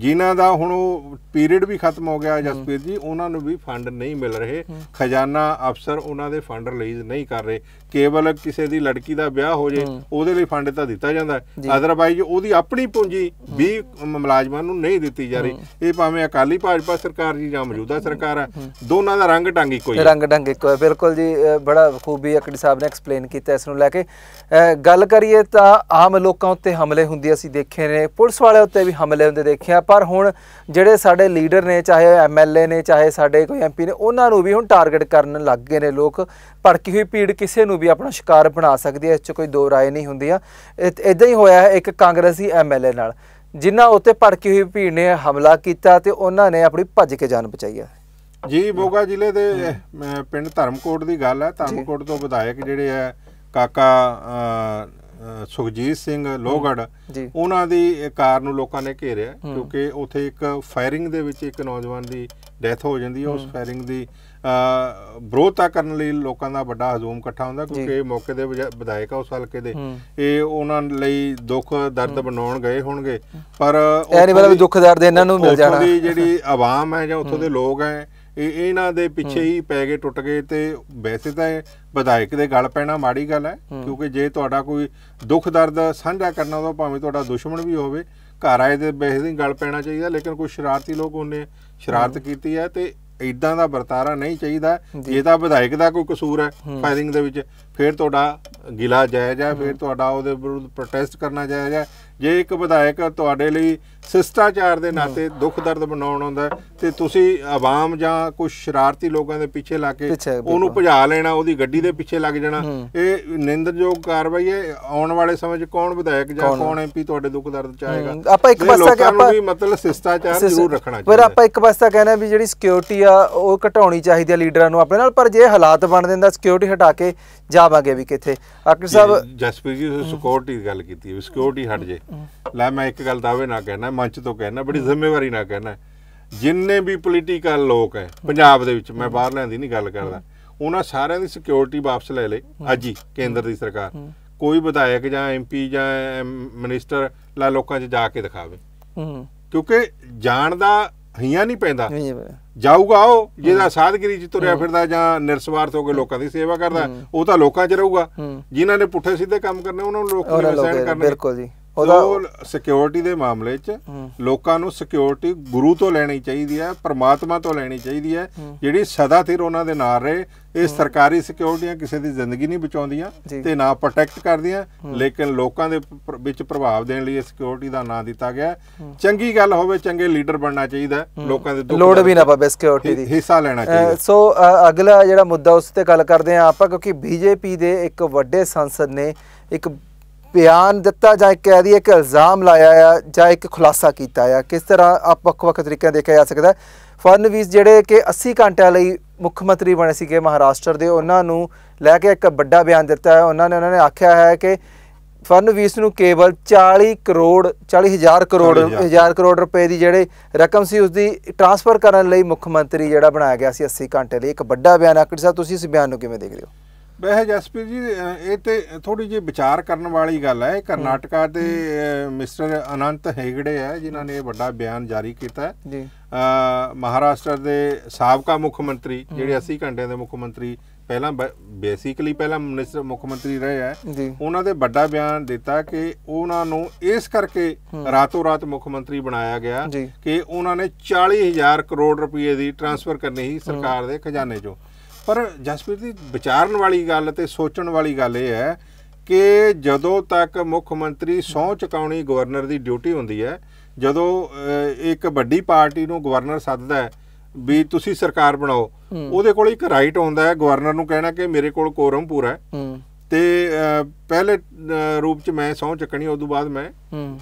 ਜਿਨ੍ਹਾਂ ਦਾ ਹੁਣ ਉਹ ਪੀਰੀਅਡ ਵੀ ਖਤਮ ਹੋ ਗਿਆ ਜਸਪੀਰ ਜੀ ਉਹਨਾਂ ਨੂੰ ਵੀ ਫੰਡ ਨਹੀਂ ਮਿਲ ਰਹੇ ਖਜ਼ਾਨਾ ਅਫਸਰ ਉਹਨਾਂ ਦੇ ਫੰਡ ਰਿਲੀਜ਼ ਨਹੀਂ ਕਰ ਰਹੇ ਕੇਵਲ ਕਿਸੇ ਦੀ ਲੜਕੀ ਦਾ ਵਿਆਹ ਹੋ ਜੇ ਉਹਦੇ ਲਈ ਫੰਡ ਤਾਂ ਦਿੱਤਾ ਜਾਂਦਾ ਅਦਰਵਾਈਜ਼ ਉਹਦੀ ਆਪਣੀ ਪੂੰਜੀ ਵੀ ਮੁਲਾਜ਼ਮਾਂ ਨੂੰ ਨਹੀਂ ਦਿੱਤੀ ਜਾ ਰਹੀ ਇਹ ਭਾਵੇਂ ਅਕਾਲੀ ਭਾਜਪਾ ਸਰਕਾਰ ਜੀ ਜਾਂ ਮੌਜੂਦਾ ਸਰਕਾਰ ਆ ਦੋਨਾਂ ਦਾ ਰੰਗ ਢੰਗ ਇੱਕੋ ਹੀ ਹੈ ਰੰਗ ਢੰਗ ਇੱਕੋ ਹੈ ਬਿਲਕੁਲ ਜੀ ਬੜਾ ਖੂਬੀ ਅਕੜੀ ਸਾਹਿਬ ਨੇ ਐਕਸਪਲੇਨ ਕੀਤਾ ਇਸ ਨੂੰ ਲੈ ਕੇ ਗੱਲ ਕਰੀਏ ਤਾਂ ਆਮ ਲੋਕਾਂ ਉੱਤੇ ਹਮਲੇ ਹੁੰਦੇ ਅਸੀਂ ਦੇਖੇ ਨੇ ਪੁਲਿਸ ਵਾਲਿਆਂ ਉੱਤੇ ਵੀ ਹਮਲੇ ਹੁੰਦੇ ਦੇਖਿਆ ਪਰ ਹੁਣ ਜਿਹੜੇ ਸਾਡੇ ਲੀਡਰ ਨੇ ਚਾਹੇ ਐਮਐਲਏ ਨੇ ਚਾਹੇ ਸਾਡੇ ਕੋਈ ਐਮਪੀ ਨੇ ਉਹਨਾਂ ਨੂੰ ਵੀ ਹੁਣ ਟਾਰਗੇਟ ਕਰਨ ਲੱਗ ਗਏ ਨੇ ਲੋਕ ਭੜਕੀ ਹੋਈ ਭੀੜ ਕਿਸੇ ਨੂੰ ਵੀ ਆਪਣਾ ਸ਼ਿਕਾਰ ਬਣਾ ਸਕਦੀ ਹੈ ਇਸ 'ਚ ਕੋਈ ਦੋ ਰਾਏ ਨਹੀਂ ਹੁੰਦੀਆਂ ਇਦਾਂ ਹੀ ਹੋਇਆ ਹੈ ਇੱਕ ਕਾਂਗਰਸੀ ਐਮਐਲਏ ਨਾਲ ਜਿਨ੍ਹਾਂ ਉੱਤੇ ਭੜਕੀ ਹੋਈ ਭੀੜ ਨੇ ਹਮਲਾ ਕੀਤਾ ਤੇ ਉਹਨਾਂ ਨੇ ਆਪਣੀ ਭੱਜ ਕੇ ਜਾਨ ਬਚਾਈ ਹੈ ਜੀ ਮੋਗਾ ਜ਼ਿਲ੍ਹੇ ਦੇ ਪਿੰਡ ਧਰਮਕੋਟ ਦੀ ਗੱਲ ਹੈ ਧਰਮਕੋਟ ਤੋਂ ਵਿਧਾਇਕ ਜਿਹੜੇ ਆ ਕਾਕਾ ਸੁਖਜੀਤ ਸਿੰਘ ਲੋਹਗੜ ਉਹਨਾਂ ਦੀ ਕਾਰ ਨੂੰ ਲੋਕਾਂ ਨੇ ਘੇਰਿਆ ਕਿਉਂਕਿ ਉਥੇ ਇੱਕ ਫਾਇਰਿੰਗ ਦੇ ਵਿੱਚ ਇੱਕ ਨੌਜਵਾਨ ਦੀ ਡੈਥ ਹੋ ਜਾਂਦੀ ਹੈ ਉਸ ਫਾਇਰਿੰਗ ਦੀ ਵਿਰੋਧਤਾ ਕਰਨ ਲਈ ਲੋਕਾਂ ਦਾ ਵੱਡਾ ਹਜ਼ੂਮ ਇਕੱਠਾ ਹੁੰਦਾ ਕਿਉਂਕਿ ਮੌਕੇ ਦੇ ਵਿਧਾਇਕ ਆ ਉਸ ਹਲਕੇ ਦੇ ਇਹ ਉਹਨਾਂ ਲਈ ਦੁੱਖ ਦਰਦ ਬਣਾਉਣ ਗਏ ਹੋਣਗੇ ਪਰ ਇਹ ਨਹੀਂ ਵੀ ਦੁੱਖ ਦਰਦ ਇਹਨਾਂ ਨੂੰ ਮਿਲ ਜਾਣਾ ਜਿਹੜੀ ਆਵਾਮ ਹੈ ਜਾਂ ਉਥੋਂ ਦੇ ਲੋਕ ਹੈ ਇਹ ਇਹਨਾਂ ਦੇ ਪਿੱਛੇ ਹੀ ਪੈ ਗਏ ਟੁੱਟ ਗਏ ਤੇ ਵੈਸੇ ਤਾਂ ਵਿਧਾਇਕ ਦੇ ਗੱਲ ਪੈਣਾ ਮਾੜੀ ਗੱਲ ਹੈ ਕਿਉਂਕਿ ਜੇ ਤੁਹਾਡਾ ਕੋਈ ਦੁੱਖ ਦਰਦ ਸਾਂਝਾ ਕਰਨਾ ਉਹ ਭਾਵੇਂ ਤੁਹਾਡਾ ਦੁਸ਼ਮਣ ਵੀ ਹੋਵੇ ਘਰ ਆਏ ਤੇ ਵੈਸੇ ਦੀ ਗੱਲ ਪੈਣਾ ਚਾਹੀਦਾ ਲੇਕਿਨ ਕੁਝ ਸ਼ਰਾਰਤੀ ਲੋਕ ਉਹਨੇ ਸ਼ਰਾਰਤ ਕੀਤੀ ਹੈ ਤੇ ਇਦਾਂ ਦਾ ਵਰਤਾਰਾ ਨਹੀਂ ਚਾਹੀਦਾ ਜੇ ਤਾਂ ਵਿਧਾਇਕ ਦਾ ਕੋਈ ਕਸੂਰ ਹੈ ਫਾਇਰਿੰਗ ਦੇ ਵਿੱਚ ਫਿਰ ਤੁਹਾਡਾ ਗਿਲਾ ਜਾਇਜ਼ ਹੈ ਫਿਰ ਤੁਹਾਡਾ ਉਹਦੇ ਵਿਰੁੱਧ ਪ੍ਰੋਟੈਸਟ ਕਰਨਾ ਜਾਇਜ਼ ਹੈ ਜੇ ਇੱਕ ਵਿਧਾਇਕ ਤੁਹਾਡੇ ਲਈ ਸਿਸ਼ਟਾਚਾਰ ਦੇ ਨਾਤੇ ਦੁੱਖ ਦਰਦ ਬਣਾਉਣ ਆਉਂਦਾ ਤੇ ਤੁਸੀਂ ਆਵਾਮ ਜਾਂ ਕੁਝ ਸ਼ਰਾਰਤੀ ਲੋਕਾਂ ਦੇ ਪਿੱਛੇ ਲਾ ਕੇ ਉਹਨੂੰ ਭਜਾ ਲੈਣਾ ਉਹਦੀ ਗੱਡੀ ਦੇ ਪਿੱਛੇ ਲੱਗ ਜਾਣਾ ਇਹ ਨਿੰਦਰਯੋਗ ਕਾਰਵਾਈ ਹੈ ਆਉਣ ਵਾਲੇ ਸਮੇਂ 'ਚ ਕੌਣ ਵਿਧਾਇਕ ਜਾਂ ਕੌਣ ਐਮਪੀ ਤੁਹਾਡੇ ਦੁੱਖ ਦਰਦ ਚਾਹੇਗਾ ਆਪਾਂ ਇੱਕ ਪਾਸਾ ਕਿ ਆਪਾਂ ਵੀ ਮਤਲਬ ਸਿਸ਼ਟਾਚਾਰ ਜ਼ਰੂਰ ਰੱਖਣਾ ਚਾਹੀਦਾ ਪਰ ਆਪਾਂ ਇੱਕ ਪਾਸਾ ਕਹਿੰਦੇ ਵੀ ਜਿਹੜੀ ਸਿਕਿਉਰਿਟੀ ਆ ਉਹ ਘਟਾਉਣੀ ਚਾਹੀਦੀ ਆ ਲੀਡਰਾਂ ਨੂੰ ਆਪਣੇ ਨਾਲ ਪਰ ਜੇ ਹਾਲਾਤ ਬਣ ਦਿੰਦਾ ਸਿਕਿਉਰਿਟੀ ਹਟਾ ਕੇ ਜਾਵਾਂਗੇ ਵੀ ਕਿੱਥੇ ਆਕਰ ਸਾਹਿਬ ਜਸਪੀਰ ਜੀ ਤੁਸੀਂ ਦੀ ਗੱਲ ਕੀਤੀ ਹੈ ਸਿਕਿਉਰਟੀ ਹਟ ਜੇ ਲੈ ਮੈਂ ਇੱਕ ਗੱਲ ਦਾਵੇ ਨਾ ਕਹਿਣਾ ਮੰਚ ਤੋਂ ਕਹਿਣਾ ਬੜੀ ਜ਼ਿੰਮੇਵਾਰੀ ਨਾ ਕਹਿਣਾ ਜਿੰਨੇ ਵੀ ਪੋਲੀਟੀਕਲ ਲੋਕ ਹੈ ਪੰਜਾਬ ਦੇ ਵਿੱਚ ਮੈਂ ਬਾਹਰਲਿਆਂ ਦੀ ਨਹੀਂ ਗੱਲ ਕਰਦਾ ਉਹਨਾਂ ਸਾਰਿਆਂ ਦੀ ਸਿਕਿਉਰਟੀ ਵਾਪਸ ਲੈ ਲਈ ਅੱਜ ਹੀ ਕੇਂਦਰ ਦੀ ਸਰਕਾਰ ਕੋਈ ਵਿਧਾਇਕ ਜਾਂ ਐਮਪੀ ਜਾਂ ਮਿਨਿਸਟਰ ਲੈ ਲੋਕਾਂ 'ਚ ਜਾ ਕੇ ਦਿਖਾਵੇ ਕਿਉਂਕਿ ਜਾਣ ਦਾ ਹਿਆ ਨਹੀਂ ਪੈਂਦਾ ਜਾਊਗਾ ਉਹ ਜਿਹਦਾ ਸਾਧਗਰੀ ਚ ਤੁਰਿਆ ਫਿਰਦਾ ਜਾਂ ਨਿਰਸਵਾਰਥ ਹੋ ਕੇ ਲੋਕਾਂ ਦੀ ਸੇਵਾ ਕਰਦਾ ਉਹ ਤਾਂ ਲੋਕਾਂ 'ਚ ਰਹੂਗਾ ਜਿਨ੍ਹਾਂ ਨੇ ਪੁੱਠੇ ਸਿੱਧੇ ਕੰਮ ਕਰਨੇ ਉਹਨਾਂ ਨੂੰ ਲੋਕਾਂ ਨੇ ਸਹਿਣ ਕਰਨੇ ਬਿਲਕੁਲ ਜੀ ਉਹਦਾ ਸਿਕਿਉਰਿਟੀ ਦੇ ਮਾਮਲੇ 'ਚ ਲੋਕਾਂ ਨੂੰ ਸਿਕਿਉਰਿਟੀ ਗੁਰੂ ਤੋਂ ਲੈਣੀ ਚਾਹੀਦੀ ਹੈ ਪਰਮਾਤਮਾ ਤੋਂ ਲੈਣੀ ਚਾਹੀਦੀ ਹੈ ਜਿਹੜੀ ਸਦਾ ਸਿਰ ਉਹਨਾਂ ਦੇ ਨਾਲ ਰਹੇ ਇਹ ਸਰਕਾਰੀ ਸਿਕਿਉਰਿਟੀਆਂ ਕਿਸੇ ਦੀ ਜ਼ਿੰਦਗੀ ਨਹੀਂ ਬਚਾਉਂਦੀਆਂ ਤੇ ਨਾ ਪ੍ਰੋਟੈਕਟ ਕਰਦੀਆਂ ਲੇਕਿਨ ਲੋਕਾਂ ਦੇ ਵਿੱਚ ਪ੍ਰਭਾਵ ਦੇਣ ਲਈ ਇਹ ਸਿਕਿਉਰਿਟੀ ਦਾ ਨਾਂ ਦਿੱਤਾ ਗਿਆ ਚੰਗੀ ਗੱਲ ਹੋਵੇ ਚੰਗੇ ਲੀਡਰ ਬਣਨਾ ਚਾਹੀਦਾ ਲੋਕਾਂ ਦੇ ਦੁੱਖ ਲੋੜ ਵੀ ਨਾ ਪਵੇ ਸਿਕਿਉਰਿਟੀ ਦੀ ਹਿੱਸਾ ਲੈਣਾ ਚਾਹੀਦਾ ਸੋ ਅਗਲਾ ਜਿਹੜਾ ਮੁੱਦਾ ਉਸ ਤੇ ਗੱਲ ਕਰਦੇ ਆ ਆਪਾਂ ਕਿਉਂਕਿ ਬੀਜੇਪੀ ਦੇ ਇੱਕ ਵੱਡੇ ਸੰਸਦ ਨੇ ਇੱਕ ਬਿਆਨ ਦਿੱਤਾ ਜਾਂ ਕਹਿ ਦੀ ਕਿ ਇਲਜ਼ਾਮ ਲਾਇਆ ਆ ਜਾਂ ਇੱਕ ਖੁਲਾਸਾ ਕੀਤਾ ਆ ਕਿਸ ਤਰ੍ਹਾਂ ਆਪ ਵੱਖ-ਵੱਖ ਤਰੀਕਿਆਂ ਦੇਖਿਆ ਜਾ ਸਕਦਾ ਫਰਨਵੀਸ ਜਿਹੜੇ ਕਿ 80 ਘੰਟਿਆਂ ਲਈ ਮੁੱਖ ਮੰਤਰੀ ਬਣੇ ਸੀਗੇ ਮਹਾਰਾਸ਼ਟਰ ਦੇ ਉਹਨਾਂ ਨੂੰ ਲੈ ਕੇ ਇੱਕ ਵੱਡਾ ਬਿਆਨ ਦਿੱਤਾ ਹੈ ਉਹਨਾਂ ਨੇ ਉਹਨਾਂ ਨੇ ਆਖਿਆ ਹੈ ਕਿ ਫਰਨਵੀਸ ਨੂੰ ਕੇਵਲ 40 ਕਰੋੜ 40000 ਕਰੋੜ 1000 ਕਰੋੜ ਰੁਪਏ ਦੀ ਜਿਹੜੇ ਰਕਮ ਸੀ ਉਸ ਦੀ ਟ੍ਰਾਂਸਫਰ ਕਰਨ ਲਈ ਮੁੱਖ ਮੰਤਰੀ ਜਿਹੜਾ ਬਣਾਇਆ ਗਿਆ ਸੀ 80 ਘੰਟੇ ਲਈ ਇੱਕ ਵੱਡਾ ਬਿਆਨ ਆਕੜ ਸਾਹਿਬ ਤੁਸੀਂ ਇਸ ਬਿਆਨ ਨੂੰ ਕਿਵੇਂ ਦੇਖਦੇ ਹੋ ਬਹਿ ਜਸਪੀਰ ਜੀ ਇਹ ਤੇ ਥੋੜੀ ਜਿਹੀ ਵਿਚਾਰ ਕਰਨ ਵਾਲੀ ਗੱਲ ਹੈ ਕਰਨਾਟਕਾ ਦੇ ਮਿਸਟਰ ਅਨੰਤ ਹੈਗੜੇ ਹੈ ਜਿਨ੍ਹਾਂ ਨੇ ਇਹ ਵੱਡਾ ਬਿਆਨ ਜਾਰੀ ਕੀਤਾ ਹੈ ਜੀ ਮਹਾਰਾਸ਼ਟਰ ਦੇ ਸਾਬਕਾ ਮੁੱਖ ਮੰਤਰੀ ਜਿਹੜੇ 80 ਘੰਟਿਆਂ ਦੇ ਮੁੱਖ ਮੰਤਰੀ ਪਹਿਲਾਂ ਬੇਸਿਕਲੀ ਪਹਿਲਾਂ ਮਿਨਿਸਟਰ ਮੁੱਖ ਮੰਤਰੀ ਰਹੇ ਆ ਉਹਨਾਂ ਦੇ ਵੱਡਾ ਬਿਆਨ ਦਿੱਤਾ ਕਿ ਉਹਨਾਂ ਨੂੰ ਇਸ ਕਰਕੇ ਰਾਤੋਂ ਰਾਤ ਮੁੱਖ ਮੰਤਰੀ ਬਣਾਇਆ ਗਿਆ ਕਿ ਉਹਨਾਂ ਨੇ 40000 ਕਰੋੜ ਰੁਪਏ ਦੀ ਟ੍ਰਾਂਸਫਰ ਕਰਨੀ ਸੀ ਸਰਕਾਰ ਦੇ ਖਜ਼ਾਨੇ ਚੋਂ ਪਰ ਜਸਪ੍ਰੀਤ ਦੀ ਵਿਚਾਰਨ ਵਾਲੀ ਗੱਲ ਤੇ ਸੋਚਣ ਵਾਲੀ ਗੱਲ ਇਹ ਹੈ ਕਿ ਜਦੋਂ ਤੱਕ ਮੁੱਖ ਮੰਤਰੀ ਸੌ ਚਕਾਉਣੀ ਗਵਰਨਰ ਦੀ ਡਿਊਟੀ ਹੁੰਦੀ ਹੈ ਜਦੋਂ ਇੱਕ ਵੱਡੀ ਪਾਰਟੀ ਨੂੰ ਗਵਰਨਰ ਸੱਦਦਾ ਹੈ ਵੀ ਤੁਸੀਂ ਸਰਕਾਰ ਬਣਾਓ ਉਹਦੇ ਕੋਲ ਇੱਕ ਰਾਈਟ ਹੁੰਦਾ ਹੈ ਗਵਰਨਰ ਨੂੰ ਕਹਿਣਾ ਕਿ ਮੇਰੇ ਕੋਲ ਕੋਰਮ ਪੂਰਾ ਹੈ ਤੇ ਪਹਿਲੇ ਰੂਪ ਚ ਮੈਂ ਸੌਂ ਚੱਕਣੀ ਉਸ ਤੋਂ ਬਾਅਦ ਮੈਂ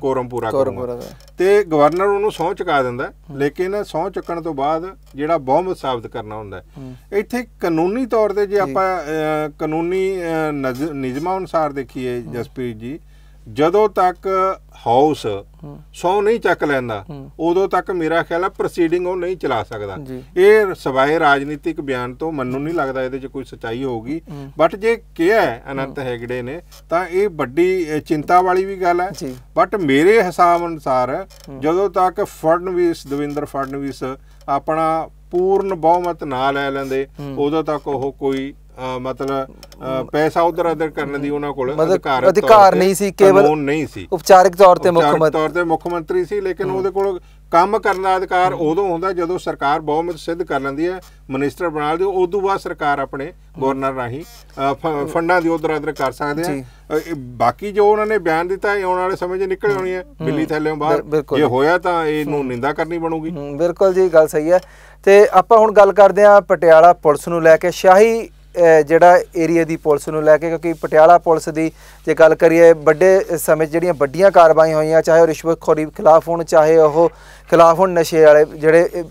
ਕੋਰਮ ਪੂਰਾ ਕਰੂੰਗਾ ਤੇ ਗਵਰਨਰ ਉਹਨੂੰ ਸੌਂ ਚੁਕਾ ਦਿੰਦਾ ਲੇਕਿਨ ਸੌਂ ਚੱਕਣ ਤੋਂ ਬਾਅਦ ਜਿਹੜਾ ਬਹੁਮਤ ਸਾਬਤ ਕਰਨਾ ਹੁੰਦਾ ਇੱਥੇ ਕਾਨੂੰਨੀ ਤੌਰ ਤੇ ਜੇ ਆਪਾਂ ਕਾਨੂੰਨੀ ਨਿਯਮਾਂ ਅਨੁਸਾਰ ਦੇਖੀਏ ਜਸਪ੍ਰੀਤ ਜੀ ਜਦੋਂ ਤੱਕ ਹਾਊਸ ਸੌ ਨਹੀਂ ਚੱਕ ਲੈਂਦਾ ਉਦੋਂ ਤੱਕ ਮੇਰਾ ਖਿਆਲ ਹੈ ਪ੍ਰੋਸੀਡਿੰਗ ਉਹ ਨਹੀਂ ਚਲਾ ਸਕਦਾ ਇਹ ਸਵਾਏ ਰਾਜਨੀਤਿਕ ਬਿਆਨ ਤੋਂ ਮੈਨੂੰ ਨਹੀਂ ਲੱਗਦਾ ਇਹਦੇ 'ਚ ਕੋਈ ਸਚਾਈ ਹੋਊਗੀ ਬਟ ਜੇ ਕਿਹਾ ਅਨੰਤ ਹੈਗੜੇ ਨੇ ਤਾਂ ਇਹ ਵੱਡੀ ਚਿੰਤਾ ਵਾਲੀ ਵੀ ਗੱਲ ਹੈ ਬਟ ਮੇਰੇ ਹਿਸਾਬ ਅਨੁਸਾਰ ਜਦੋਂ ਤੱਕ ਫੜਨਵੀਸ ਦਵਿੰਦਰ ਫੜਨਵੀਸ ਆਪਣਾ ਪੂਰਨ ਬਹੁਮਤ ਨਾ ਲੈ ਲੈਂਦੇ ਉਦੋਂ ਤੱਕ ਉਹ ਕੋਈ ਮਤਲਬ ਪੈਸਾ ਉਧਰ ਅਦਰ ਕਰਨ ਦੀ ਉਹਨਾਂ ਕੋਲ ਅਧਿਕਾਰ ਅਧਿਕਾਰ ਨਹੀਂ ਸੀ ਕੇਵਲ ਉਹ ਨਹੀਂ ਸੀ ਉਪਚਾਰਿਕ ਤੌਰ ਤੇ ਮੁੱਖ ਮੰਤਰੀ ਤੌਰ ਤੇ ਮੁੱਖ ਮੰਤਰੀ ਸੀ ਲੇਕਿਨ ਉਹਦੇ ਕੋਲ ਕੰਮ ਕਰਨ ਦਾ ਅਧਿਕਾਰ ਉਦੋਂ ਹੁੰਦਾ ਜਦੋਂ ਸਰਕਾਰ ਬਹੁਮਤ ਸਿੱਧ ਕਰ ਲੈਂਦੀ ਹੈ ਮਿਨਿਸਟਰ ਬਣਾ ਦਿਓ ਉਹ ਤੋਂ ਬਾਅਦ ਸਰਕਾਰ ਆਪਣੇ ਗਵਰਨਰ ਰਾਹੀਂ ਫੰਡਾਂ ਦੀ ਉਧਰ ਅਦਰ ਕਰ ਸਕਦੇ ਆ ਬਾਕੀ ਜੋ ਉਹਨਾਂ ਨੇ ਬਿਆਨ ਦਿੱਤਾ ਇਹ ਆਉਣ ਵਾਲੇ ਸਮੇਂ 'ਚ ਨਿਕਲ ਆਉਣੀ ਹੈ ਬਿੱਲੀ ਥੱਲੇੋਂ ਬਾਹਰ ਜੇ ਹੋਇਆ ਤਾਂ ਇਹਨੂੰ ਨਿੰਦਾ ਕਰਨੀ ਬਣੂਗੀ ਬਿਲਕੁਲ ਜੀ ਗੱਲ ਸਹੀ ਹੈ ਤੇ ਆਪਾਂ ਹੁਣ ਗੱਲ ਕਰਦੇ ਆ ਪਟਿਆਲਾ ਪੁਲਿਸ ਨੂੰ ਲੈ ਕੇ ਸ਼ਾਹੀ ਜਿਹੜਾ ਏਰੀਆ ਦੀ ਪੁਲਿਸ ਨੂੰ ਲੈ ਕੇ ਕਿਉਂਕਿ ਪਟਿਆਲਾ ਪੁਲਿਸ ਦੀ ਜੇ ਗੱਲ ਕਰੀਏ ਵੱਡੇ ਸਮੇਂ ਜਿਹੜੀਆਂ ਵੱਡੀਆਂ ਕਾਰਵਾਈਆਂ ਹੋਈਆਂ ਚਾਹੇ ਉਹ ਰਿਸ਼ਵਤਖੋਰੀ ਖਿਲਾਫ ਹੋਣ ਚਾਹੇ ਉਹ ਖਿਲਾਫ ਹੋਣ ਨਸ਼ੇ ਵਾਲੇ ਜਿਹੜੇ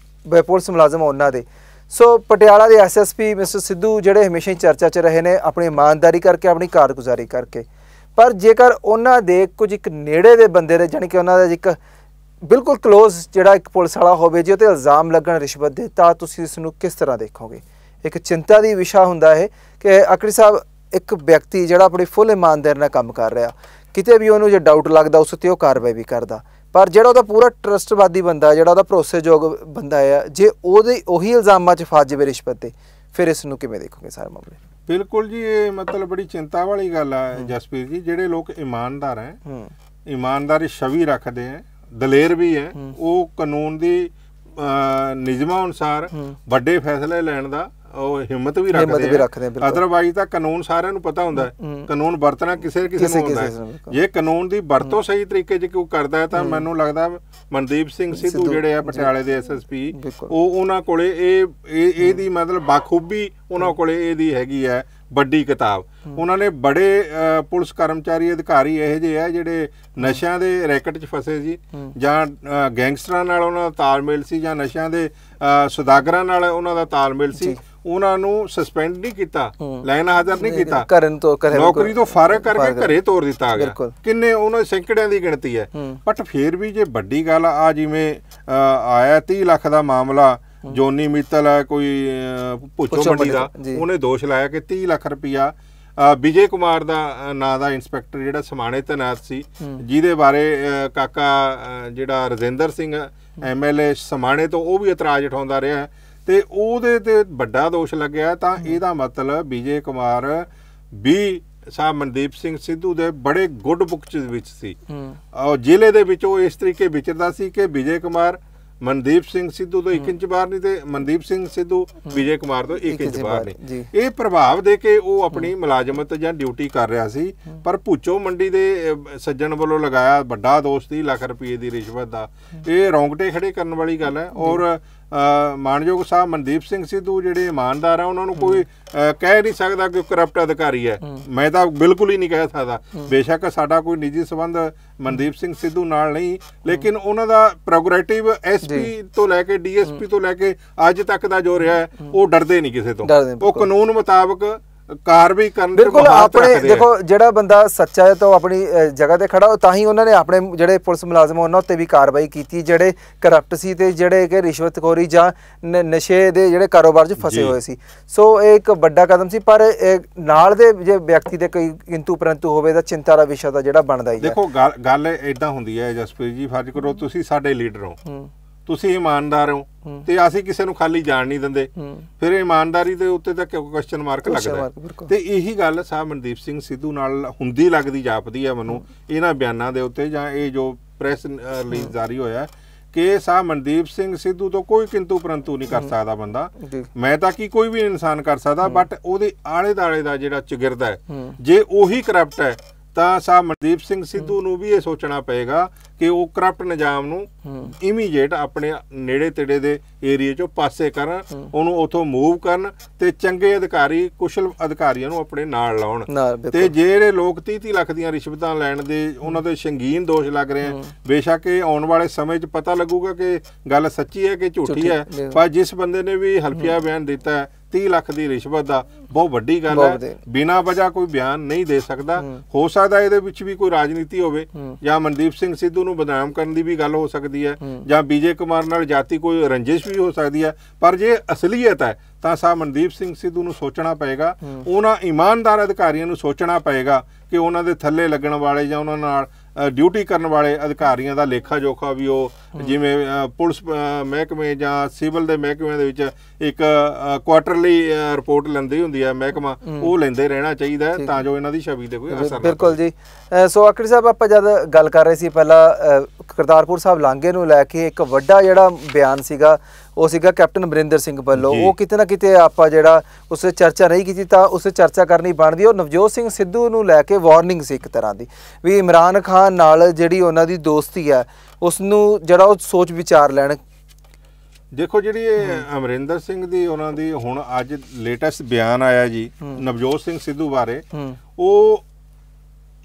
ਪੁਲਿਸ ਮੁਲਾਜ਼ਮ ਉਹਨਾਂ ਦੇ ਸੋ ਪਟਿਆਲਾ ਦੇ ਐਸਐਸਪੀ ਮਿਸਟਰ ਸਿੱਧੂ ਜਿਹੜੇ ਹਮੇਸ਼ਾ ਹੀ ਚਰਚਾ 'ਚ ਰਹੇ ਨੇ ਆਪਣੀ ਇਮਾਨਦਾਰੀ ਕਰਕੇ ਆਪਣੀ ਕਾਰਗੁਜ਼ਾਰੀ ਕਰਕੇ ਪਰ ਜੇਕਰ ਉਹਨਾਂ ਦੇ ਕੁਝ ਇੱਕ ਨੇੜੇ ਦੇ ਬੰਦੇ ਦੇ ਜਾਨੀ ਕਿ ਉਹਨਾਂ ਦਾ ਇੱਕ ਬਿਲਕੁਲ ਕਲੋਜ਼ ਜਿਹੜਾ ਇੱਕ ਪੁਲਿਸ ਵਾਲਾ ਹੋਵੇ ਜੇ ਉਹ ਤੇ ਇਲਜ਼ਾਮ ਲੱਗਣ ਰਿਸ਼ਵਤ ਦੇ ਤਾਂ ਤੁਸੀਂ ਇਸ ਨੂੰ ਕਿਸ ਤਰ੍ਹਾਂ ਦੇਖੋਗੇ ਇੱਕ ਚਿੰਤਾ ਦੀ ਵਿਸ਼ਾ ਹੁੰਦਾ ਹੈ ਕਿ ਅਕੜੀ ਸਾਹਿਬ ਇੱਕ ਵਿਅਕਤੀ ਜਿਹੜਾ ਆਪਣੀ ਫੁੱਲ ਇਮਾਨਦਾਰ ਨਾਲ ਕੰਮ ਕਰ ਰਿਹਾ ਕਿਤੇ ਵੀ ਉਹਨੂੰ ਜੇ ਡਾਊਟ ਲੱਗਦਾ ਉਸ ਤੇ ਉਹ ਕਾਰਵਾਈ ਵੀ ਕਰਦਾ ਪਰ ਜਿਹੜਾ ਉਹਦਾ ਪੂਰਾ ਟਰਸਟਵਾਦੀ ਬੰਦਾ ਜਿਹੜਾ ਉਹਦਾ ਭਰੋਸੇਯੋਗ ਬੰਦਾ ਹੈ ਜੇ ਉਹਦੇ ਉਹੀ ਇਲਜ਼ਾਮਾਂ 'ਚ ਫਸ ਜਾਵੇ ਰਿਸ਼ਵਤ ਤੇ ਫਿਰ ਇਸ ਨੂੰ ਕਿਵੇਂ ਦੇਖੋਗੇ ਸਾਰੇ ਮਾਮਲੇ ਬਿਲਕੁਲ ਜੀ ਇਹ ਮਤਲਬ ਬੜੀ ਚਿੰਤਾ ਵਾਲੀ ਗੱਲ ਆ ਜਸਪੀਰ ਜੀ ਜਿਹੜੇ ਲੋਕ ਇਮਾਨਦਾਰ ਹੈ ਇਮਾਨਦਾਰੀ ਛਵੀ ਰੱਖਦੇ ਹੈ ਦਲੇਰ ਵੀ ਹੈ ਉਹ ਕਾਨੂੰਨ ਦੀ ਨਿਯਮਾਂ ਅਨੁਸਾਰ ਵੱਡੇ ਫੈਸਲੇ ਲੈਣ ਦਾ ਉਹ ਹਿੰਮਤ ਵੀ ਰੱਖਦੇ ਆ ਅਦਰਵਾਈਜ਼ ਤਾਂ ਕਾਨੂੰਨ ਸਾਰਿਆਂ ਨੂੰ ਪਤਾ ਹੁੰਦਾ ਹੈ ਕਾਨੂੰਨ ਵਰਤਣਾ ਕਿਸੇ ਕਿਸੇ ਨੂੰ ਹੁੰਦਾ ਹੈ ਜੇ ਕਾਨੂੰਨ ਦੀ ਵਰਤੋਂ ਸਹੀ ਤਰੀਕੇ ਜੇ ਕੋਈ ਕਰਦਾ ਹੈ ਤਾਂ ਮੈਨੂੰ ਲੱਗਦਾ ਮਨਦੀਪ ਸਿੰਘ ਸਿੱਧੂ ਜਿਹੜੇ ਆ ਪਟਿਆਲੇ ਦੇ ਐਸਐਸਪੀ ਉਹ ਉਹਨਾਂ ਕੋਲੇ ਇਹ ਇਹਦੀ ਮਤਲਬ ਬਾਖੂਬੀ ਉਹਨਾਂ ਕੋਲੇ ਇਹਦੀ ਹੈਗੀ ਹੈ ਵੱਡੀ ਕਿਤਾਬ ਉਹਨਾਂ ਨੇ ਬੜੇ ਪੁਲਿਸ ਕਰਮਚਾਰੀ ਅਧਿਕਾਰੀ ਇਹੋ ਜਿਹੇ ਆ ਜਿਹੜੇ ਨਸ਼ਿਆਂ ਦੇ ਰੈਕਟ 'ਚ ਫਸੇ ਸੀ ਜਾਂ ਗੈਂਗਸਟਰਾਂ ਨਾਲ ਉਹਨਾਂ ਦਾ ਤਾਲਮੇਲ ਸੀ ਜਾਂ ਨਸ਼ਿਆਂ ਦੇ ਸੁਦਾਗਰਾਂ ਨਾਲ ਉਹਨਾਂ ਦਾ ਤਾਲਮੇਲ ਸੀ ਉਹਨਾਂ ਨੂੰ ਸਸਪੈਂਡ ਨਹੀਂ ਕੀਤਾ ਲਾਈਨ ਹਾਜ਼ਰ ਨਹੀਂ ਕੀਤਾ ਕਰਨ ਤੋਂ ਕਰੇ ਨੌਕਰੀ ਤੋਂ ਫਾਰਗ ਕਰਕੇ ਘਰੇ ਤੋਰ ਦਿੱਤਾ ਗਿਆ ਕਿੰਨੇ ਉਹਨਾਂ ਸੈਂਕੜਿਆਂ ਦੀ ਗਿਣਤੀ ਹੈ ਬਟ ਫੇਰ ਵੀ ਜੇ ਵੱਡੀ ਗੱਲ ਆ ਜਿਵੇਂ ਆਇਆ 30 ਲੱਖ ਦਾ ਮਾਮਲਾ ਜੋਨੀ ਮਿੱਤਲ ਹੈ ਕੋਈ ਪੁੱਛੋ ਮੰਡੀ ਦਾ ਉਹਨੇ ਦੋਸ਼ ਲਾਇਆ ਕਿ 30 ਲੱਖ ਰੁਪਇਆ ਵਿਜੇ ਕੁਮਾਰ ਦਾ ਨਾਂ ਦਾ ਇਨਸਪੈਕਟਰ ਜਿਹੜਾ ਸਮਾਣੇ ਤਨਾਤ ਸੀ ਜਿਹਦੇ ਬਾਰੇ ਕਾਕਾ ਜਿਹੜਾ ਰਜਿੰਦਰ ਸਿੰਘ ਐਮਐਲਏ ਸਮਾਣੇ ਤੋਂ ਉਹ ਵੀ ਇਤਰਾਜ਼ ਉਠਾਉਂਦਾ ਰਿਹਾ ਤੇ ਉਹਦੇ ਤੇ ਵੱਡਾ ਦੋਸ਼ ਲੱਗਿਆ ਤਾਂ ਇਹਦਾ ਮਤਲਬ ਵਿਜੇ ਕੁਮਾਰ ਵੀ ਸਾਹਿਬ ਮਨਦੀਪ ਸਿੰਘ ਸਿੱਧੂ ਦੇ ਬੜੇ ਗੁੱਡ ਬੁੱਕ ਚ ਵਿੱਚ ਸੀ ਔਰ ਜ਼ਿਲ੍ਹੇ ਦੇ ਵਿੱਚ ਉਹ ਇਸ ਤਰੀਕੇ ਵਿਚਰਦਾ ਸੀ ਕਿ ਵਿਜੇ ਕੁਮਾਰ ਮਨਦੀਪ ਸਿੰਘ ਸਿੱਧੂ ਤੋਂ 1 ਇੰਚ ਬਾਹਰ ਨਹੀਂ ਤੇ ਮਨਦੀਪ ਸਿੰਘ ਸਿੱਧੂ ਵਿਜੇ ਕੁਮਾਰ ਤੋਂ 1 ਇੰਚ ਬਾਹਰ ਨਹੀਂ ਇਹ ਪ੍ਰਭਾਵ ਦੇ ਕੇ ਉਹ ਆਪਣੀ ਮੁਲਾਜ਼ਮਤ ਜਾਂ ਡਿਊਟੀ ਕਰ ਰਿਹਾ ਸੀ ਪਰ ਪੂਚੋ ਮੰਡੀ ਦੇ ਸੱਜਣ ਵੱਲੋਂ ਲਗਾਇਆ ਵੱਡਾ ਦੋਸਤੀ ਲੱਖ ਰੁਪਏ ਦੀ ਰਿਸ਼ਵਤ ਦਾ ਇਹ ਰੌਂਗਟੇ ਖੜੇ ਕਰਨ ਵਾਲੀ ਗੱਲ ਹੈ ਔਰ ਮਾਨਯੋਗ ਸਾਹਿਬ ਮਨਦੀਪ ਸਿੰਘ ਸਿੱਧੂ ਜਿਹੜੇ ਇਮਾਨਦਾਰ ਆ ਉਹਨਾਂ ਨੂੰ ਕੋਈ ਕਹਿ ਨਹੀਂ ਸਕਦਾ ਕਿ ਕਰਪਟ ਅਧਿਕਾਰੀ ਹੈ ਮੈਂ ਤਾਂ ਬਿਲਕੁਲ ਹੀ ਨਹੀਂ ਕਹਿ ਸਕਦਾ ਬੇਸ਼ੱਕ ਸਾਡਾ ਕੋਈ ਨਿੱਜੀ ਸਬੰਧ ਮਨਦੀਪ ਸਿੰਘ ਸਿੱਧੂ ਨਾਲ ਨਹੀਂ ਲੇਕਿਨ ਉਹਨਾਂ ਦਾ ਪ੍ਰੋਗਰੈਟਿਵ ਐਸਪੀ ਤੋਂ ਲੈ ਕੇ ਡੀਐਸਪੀ ਤੋਂ ਲੈ ਕੇ ਅੱਜ ਤੱਕ ਦਾ ਜੋ ਰਿਹਾ ਉਹ ਡਰਦੇ ਨਹੀਂ ਕਿਸੇ ਤੋਂ ਉਹ ਕਾਨੂੰਨ ਮੁਤਾਬਕ ਕਾਰਵਾਈ ਕਰਨ ਦੇ ਬਿਲਕੁਲ ਆਪਣੇ ਦੇਖੋ ਜਿਹੜਾ ਬੰਦਾ ਸੱਚਾ ਹੈ ਤਾਂ ਆਪਣੀ ਜਗ੍ਹਾ ਤੇ ਖੜਾ ਤਾਂ ਹੀ ਉਹਨਾਂ ਨੇ ਆਪਣੇ ਜਿਹੜੇ ਪੁਲਿਸ ਮੁਲਾਜ਼ਮ ਉਹਨਾਂ ਉੱਤੇ ਵੀ ਕਾਰਵਾਈ ਕੀਤੀ ਜਿਹੜੇ ਕਰਪਟ ਸੀ ਤੇ ਜਿਹੜੇ ਕਿ ਰਿਸ਼ਵਤਖੋਰੀ ਜਾਂ ਨਸ਼ੇ ਦੇ ਜਿਹੜੇ ਕਾਰੋਬਾਰ 'ਚ ਫਸੇ ਹੋਏ ਸੀ ਸੋ ਇਹ ਇੱਕ ਵੱਡਾ ਕਦਮ ਸੀ ਪਰ ਨਾਲ ਦੇ ਜੇ ਵਿਅਕਤੀ ਦੇ ਕੋਈ ਕਿੰਤੂ ਪਰੰਤੂ ਹੋਵੇ ਤਾਂ ਚਿੰਤਾ ਦਾ ਵਿਸ਼ਾ ਤਾਂ ਜਿਹੜਾ ਬਣਦਾ ਹੀ ਹੈ ਦੇਖੋ ਗੱਲ ਇਦਾਂ ਹੁੰਦੀ ਹੈ ਜਸਪ੍ਰੀਤ ਜੀ ਫਰਜ਼ ਕਰੋ ਤੁਸੀਂ ਸਾਡੇ ਲੀਡਰ ਹੋ ਤੁਸੀਂ ਇਮਾਨਦਾਰ ਹੋ ਤੇ ਅਸੀਂ ਕਿਸੇ ਨੂੰ ਖਾਲੀ ਜਾਣ ਨਹੀਂ ਦਿੰਦੇ ਫਿਰ ਇਮਾਨਦਾਰੀ ਦੇ ਉੱਤੇ ਤਾਂ ਕੁਐਸਚਨ ਮਾਰਕ ਲੱਗਦਾ ਤੇ ਇਹੀ ਗੱਲ ਸਾਹ ਮਨਦੀਪ ਸਿੰਘ ਸਿੱਧੂ ਨਾਲ ਹੁੰਦੀ ਲੱਗਦੀ ਜਾਪਦੀ ਹੈ ਮੈਨੂੰ ਇਹਨਾਂ ਬਿਆਨਾਂ ਦੇ ਉੱਤੇ ਜਾਂ ਇਹ ਜੋ ਪ੍ਰੈਸ ਰਿਲੀਜ਼ ਜਾਰੀ ਹੋਇਆ ਕਿ ਸਾਹ ਮਨਦੀਪ ਸਿੰਘ ਸਿੱਧੂ ਤੋਂ ਕੋਈ ਕਿੰਤੂ ਪਰੰਤੂ ਨਹੀਂ ਕਰ ਸਕਦਾ ਬੰਦਾ ਮੈਂ ਤਾਂ ਕੀ ਕੋਈ ਵੀ ਇਨਸਾਨ ਕਰ ਸਕਦਾ ਬਟ ਉਹਦੇ ਆਲੇ ਦਾਲੇ ਦਾ ਜਿਹੜਾ ਚਿਗਿਰਦਾ ਜੇ ਉਹੀ ਕਰਪਟ ਹੈ ਤਾਂ ਸਾਹ ਮਨਦੀਪ ਸਿੰਘ ਸਿੱਧੂ ਨੂੰ ਵੀ ਇਹ ਸੋਚਣਾ ਪਏਗਾ ਕਿ ਉਹ ਕਰਪਟ ਨਿਜ਼ਾਮ ਨੂੰ ਇਮੀਡੀਏਟ ਆਪਣੇ ਨੇੜੇ ਤੇੜੇ ਦੇ ਏਰੀਆ ਚੋਂ ਪਾਸੇ ਕਰਨ ਉਹਨੂੰ ਉਥੋਂ ਮੂਵ ਕਰਨ ਤੇ ਚੰਗੇ ਅਧਿਕਾਰੀ ਕੁਸ਼ਲ ਅਧਿਕਾਰੀਆਂ ਨੂੰ ਆਪਣੇ ਨਾਲ ਲਾਉਣ ਤੇ ਜਿਹੜੇ ਲੋਕ 30-30 ਲੱਖ ਦੀਆਂ ਰਿਸ਼ਵਤਾਂ ਲੈਣ ਦੇ ਉਹਨਾਂ ਤੇ ਸ਼ੰਗੀਨ ਦੋਸ਼ ਲੱਗ ਰਹੇ ਆ ਬੇਸ਼ੱਕ ਇਹ ਆਉਣ ਵਾਲੇ ਸਮੇਂ 'ਚ ਪਤਾ ਲੱਗੂਗਾ ਕਿ ਗੱਲ ਸੱਚੀ ਹੈ ਕਿ ਝੂਠੀ ਹੈ ਪਰ ਜਿਸ ਬੰਦੇ ਨੇ ਵੀ ਹਲਫੀਆ ਬਿਆਨ ਦਿੱਤਾ ਹੈ 30 ਲੱਖ ਦੀ ਰਿਸ਼ਵਤ ਦਾ ਬਹੁਤ ਵੱਡੀ ਗੱਲ ਹੈ ਬਿਨਾ ਵਜ੍ਹਾ ਕੋਈ ਬਿਆਨ ਨਹੀਂ ਦੇ ਸਕਦਾ ਹੋ ਸਕਦਾ ਇਹਦੇ ਵਿੱਚ ਵੀ ਕੋਈ ਰਾਜਨੀਤੀ ਹੋਵੇ ਜਾਂ ਮਨਦੀਪ ਸਿੰਘ ਸਿੱਧੂ ਨੂੰ ਬਦਨਾਮ ਕਰਨ ਦੀ ਵੀ ਗੱਲ ਹੋ ਸਕਦੀ ਹੈ ਜਾਂ ਬੀਜੇ ਕੁਮਾਰ ਨਾਲ ਜਾਤੀ ਕੋਈ ਰੰਜਿਸ਼ ਵੀ ਹੋ ਸਕਦੀ ਹੈ ਪਰ ਜੇ ਅਸਲੀਅਤ ਹੈ ਤਾਂ ਸਾ ਮਨਦੀਪ ਸਿੰਘ ਸਿੱਧੂ ਨੂੰ ਸੋਚਣਾ ਪਏਗਾ ਉਹਨਾਂ ਇਮਾਨਦਾਰ ਅਧਿਕਾਰੀਆਂ ਨੂੰ ਸੋਚਣਾ ਪਏਗਾ ਕਿ ਉਹਨਾਂ ਦੇ ਥੱਲੇ ਲੱਗਣ ਵਾਲੇ ਜਾਂ ਉਹਨਾਂ ਨਾਲ ਡਿਊਟੀ ਕਰਨ ਵਾਲੇ ਅਧਿਕਾਰੀਆਂ ਦਾ ਲੇਖਾ ਜੋਖਾ ਵੀ ਉਹ ਜਿਵੇਂ ਪੁਲਿਸ ਮਹਿਕਮੇ ਜਾਂ ਸਿਵਲ ਦੇ ਮਹਿਕਮੇ ਦੇ ਵਿੱਚ ਇੱਕ ਕੁਆਟਰਲੀ ਰਿਪੋਰਟ ਲੈਂਦੀ ਹੁੰਦੀ ਹੈ ਮਹਿਕਮਾ ਉਹ ਲੈਂਦੇ ਰਹਿਣਾ ਚਾਹੀਦਾ ਤਾਂ ਜੋ ਇਹਨਾਂ ਦੀ ਛਵੀ ਤੇ ਕੋਈ ਅਸਰ ਨਾ ਬਿਲਕੁਲ ਜੀ ਸੋ ਆਕੜੀ ਸਾਹਿਬ ਆਪਾਂ ਜਦ ਗੱਲ ਕਰ ਰਹੇ ਸੀ ਪਹਿਲਾਂ ਕਰਤਾਰਪੁਰ ਸਾਹਿਬ ਲਾਂਗੇ ਨੂੰ ਲੈ ਕੇ ਇੱਕ ਵੱਡਾ ਜਿਹੜਾ ਬਿਆਨ ਸੀਗਾ ਉਹ ਸੀਗਾ ਕੈਪਟਨ ਬਰਿੰਦਰ ਸਿੰਘ ਵੱਲੋਂ ਉਹ ਕਿਤੇ ਨਾ ਕਿਤੇ ਆਪਾਂ ਜਿਹੜਾ ਉਸੇ ਚਰਚਾ ਨਹੀਂ ਕੀਤੀ ਤਾਂ ਉਸੇ ਚਰਚਾ ਕਰਨੀ ਬਣਦੀ ਉਹ ਨਵਜੋਤ ਸਿੰਘ ਸਿੱਧੂ ਨੂੰ ਲੈ ਕੇ ਵਾਰਨਿੰਗ ਸੀ ਇੱਕ ਤਰ੍ਹਾਂ ਦੀ ਵੀ ਇਮਰਾਨ ਖਾਨ ਨਾਲ ਜਿਹੜੀ ਉਹਨਾਂ ਦੀ ਦੋਸਤੀ ਹੈ ਉਸ ਨੂੰ ਜਿਹੜਾ ਉਹ ਸੋਚ ਵਿਚਾਰ ਲੈਣ ਦੇਖੋ ਜਿਹੜੀ ਅਮਰਿੰਦਰ ਸਿੰਘ ਦੀ ਉਹਨਾਂ ਦੀ ਹੁਣ ਅੱਜ ਲੇਟੈਸਟ ਬਿਆਨ ਆਇਆ ਜੀ ਨਵਜੋਤ ਸਿੰਘ ਸਿੱਧੂ ਬਾਰੇ ਉਹ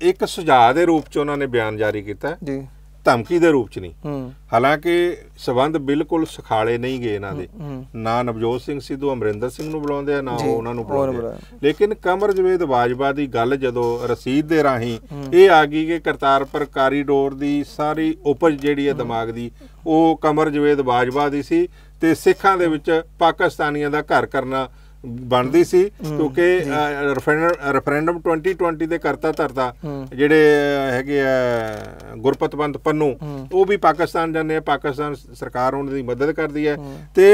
ਇੱਕ ਸੁਝਾਅ ਦੇ ਰੂਪ ਚ ਉਹਨਾਂ ਨੇ ਬਿਆਨ ਜਾਰੀ ਕੀਤਾ ਜੀ ਧਮਕੀ ਦੇ ਰੂਪ 'ਚ ਨਹੀਂ ਹਾਲਾਂਕਿ ਸਬੰਧ ਬਿਲਕੁਲ ਸਖਾਲੇ ਨਹੀਂ ਗਏ ਇਹਨਾਂ ਦੇ ਨਾ ਨਵਜੋਤ ਸਿੰਘ ਸਿੱਧੂ ਅਮਰਿੰਦਰ ਸਿੰਘ ਨੂੰ ਬੁਲਾਉਂਦੇ ਆ ਨਾ ਉਹਨਾਂ ਨੂੰ ਬੁਲਾਉਂਦੇ ਲੇਕਿਨ ਕਮਰ ਜਵੇਦ ਬਾਜਵਾ ਦੀ ਗੱਲ ਜਦੋਂ ਰਸੀਦ ਦੇ ਰਾਹੀਂ ਇਹ ਆ ਗਈ ਕਿ ਕਰਤਾਰਪੁਰ ਕਾਰੀਡੋਰ ਦੀ ਸਾਰੀ ਉਪਜ ਜਿਹੜੀ ਹੈ ਦਿਮਾਗ ਦੀ ਉਹ ਕਮਰ ਜਵੇਦ ਬਾਜਵਾ ਦੀ ਸੀ ਤੇ ਸਿੱਖਾਂ ਦੇ ਵਿੱਚ ਪਾਕਿਸਤਾਨੀਆਂ ਦਾ ਘਰ ਕਰਨਾ ਬਣਦੀ ਸੀ ਕਿਉਂਕਿ ਰੈਫਰੈਂਡਮ 2020 ਦੇ ਕਰਤਾ ਧਰਤਾ ਜਿਹੜੇ ਹੈਗੇ ਆ ਗੁਰਪਤਵੰਤ ਪੰਨੂ ਉਹ ਵੀ ਪਾਕਿਸਤਾਨ ਜਾਂਦੇ ਆ ਪਾਕਿਸਤਾਨ ਸਰਕਾਰ ਉਹਨਾਂ ਦੀ ਮਦਦ ਕਰਦੀ ਹੈ ਤੇ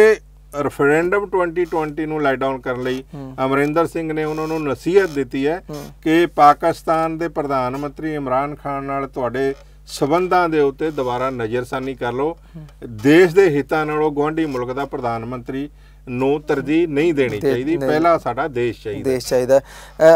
ਰੈਫਰੈਂਡਮ 2020 ਨੂੰ ਲਾਈਡਾਊਨ ਕਰਨ ਲਈ ਅਮਰਿੰਦਰ ਸਿੰਘ ਨੇ ਉਹਨਾਂ ਨੂੰ ਨਸੀਹਤ ਦਿੱਤੀ ਹੈ ਕਿ ਪਾਕਿਸਤਾਨ ਦੇ ਪ੍ਰਧਾਨ ਮੰਤਰੀ ਇਮਰਾਨ ਖਾਨ ਨਾਲ ਤੁਹਾਡੇ ਸਬੰਧਾਂ ਦੇ ਉੱਤੇ ਦੁਬਾਰਾ ਨਜ਼ਰਸਾਨੀ ਕਰ ਲਓ ਦੇਸ਼ ਦੇ ਹਿੱਤਾਂ ਨਾਲੋਂ ਗਵਾਂਢੀ ਮੁਲਕ ਦਾ ਪ੍ਰਧਾਨ ਮੰਤਰੀ ਨੂੰ ਤਰਜੀਹ ਨਹੀਂ ਦੇਣੀ ਚਾਹੀਦੀ ਪਹਿਲਾ ਸਾਡਾ ਦੇਸ਼ ਚਾਹੀਦਾ ਦੇਸ਼ ਚਾਹੀਦਾ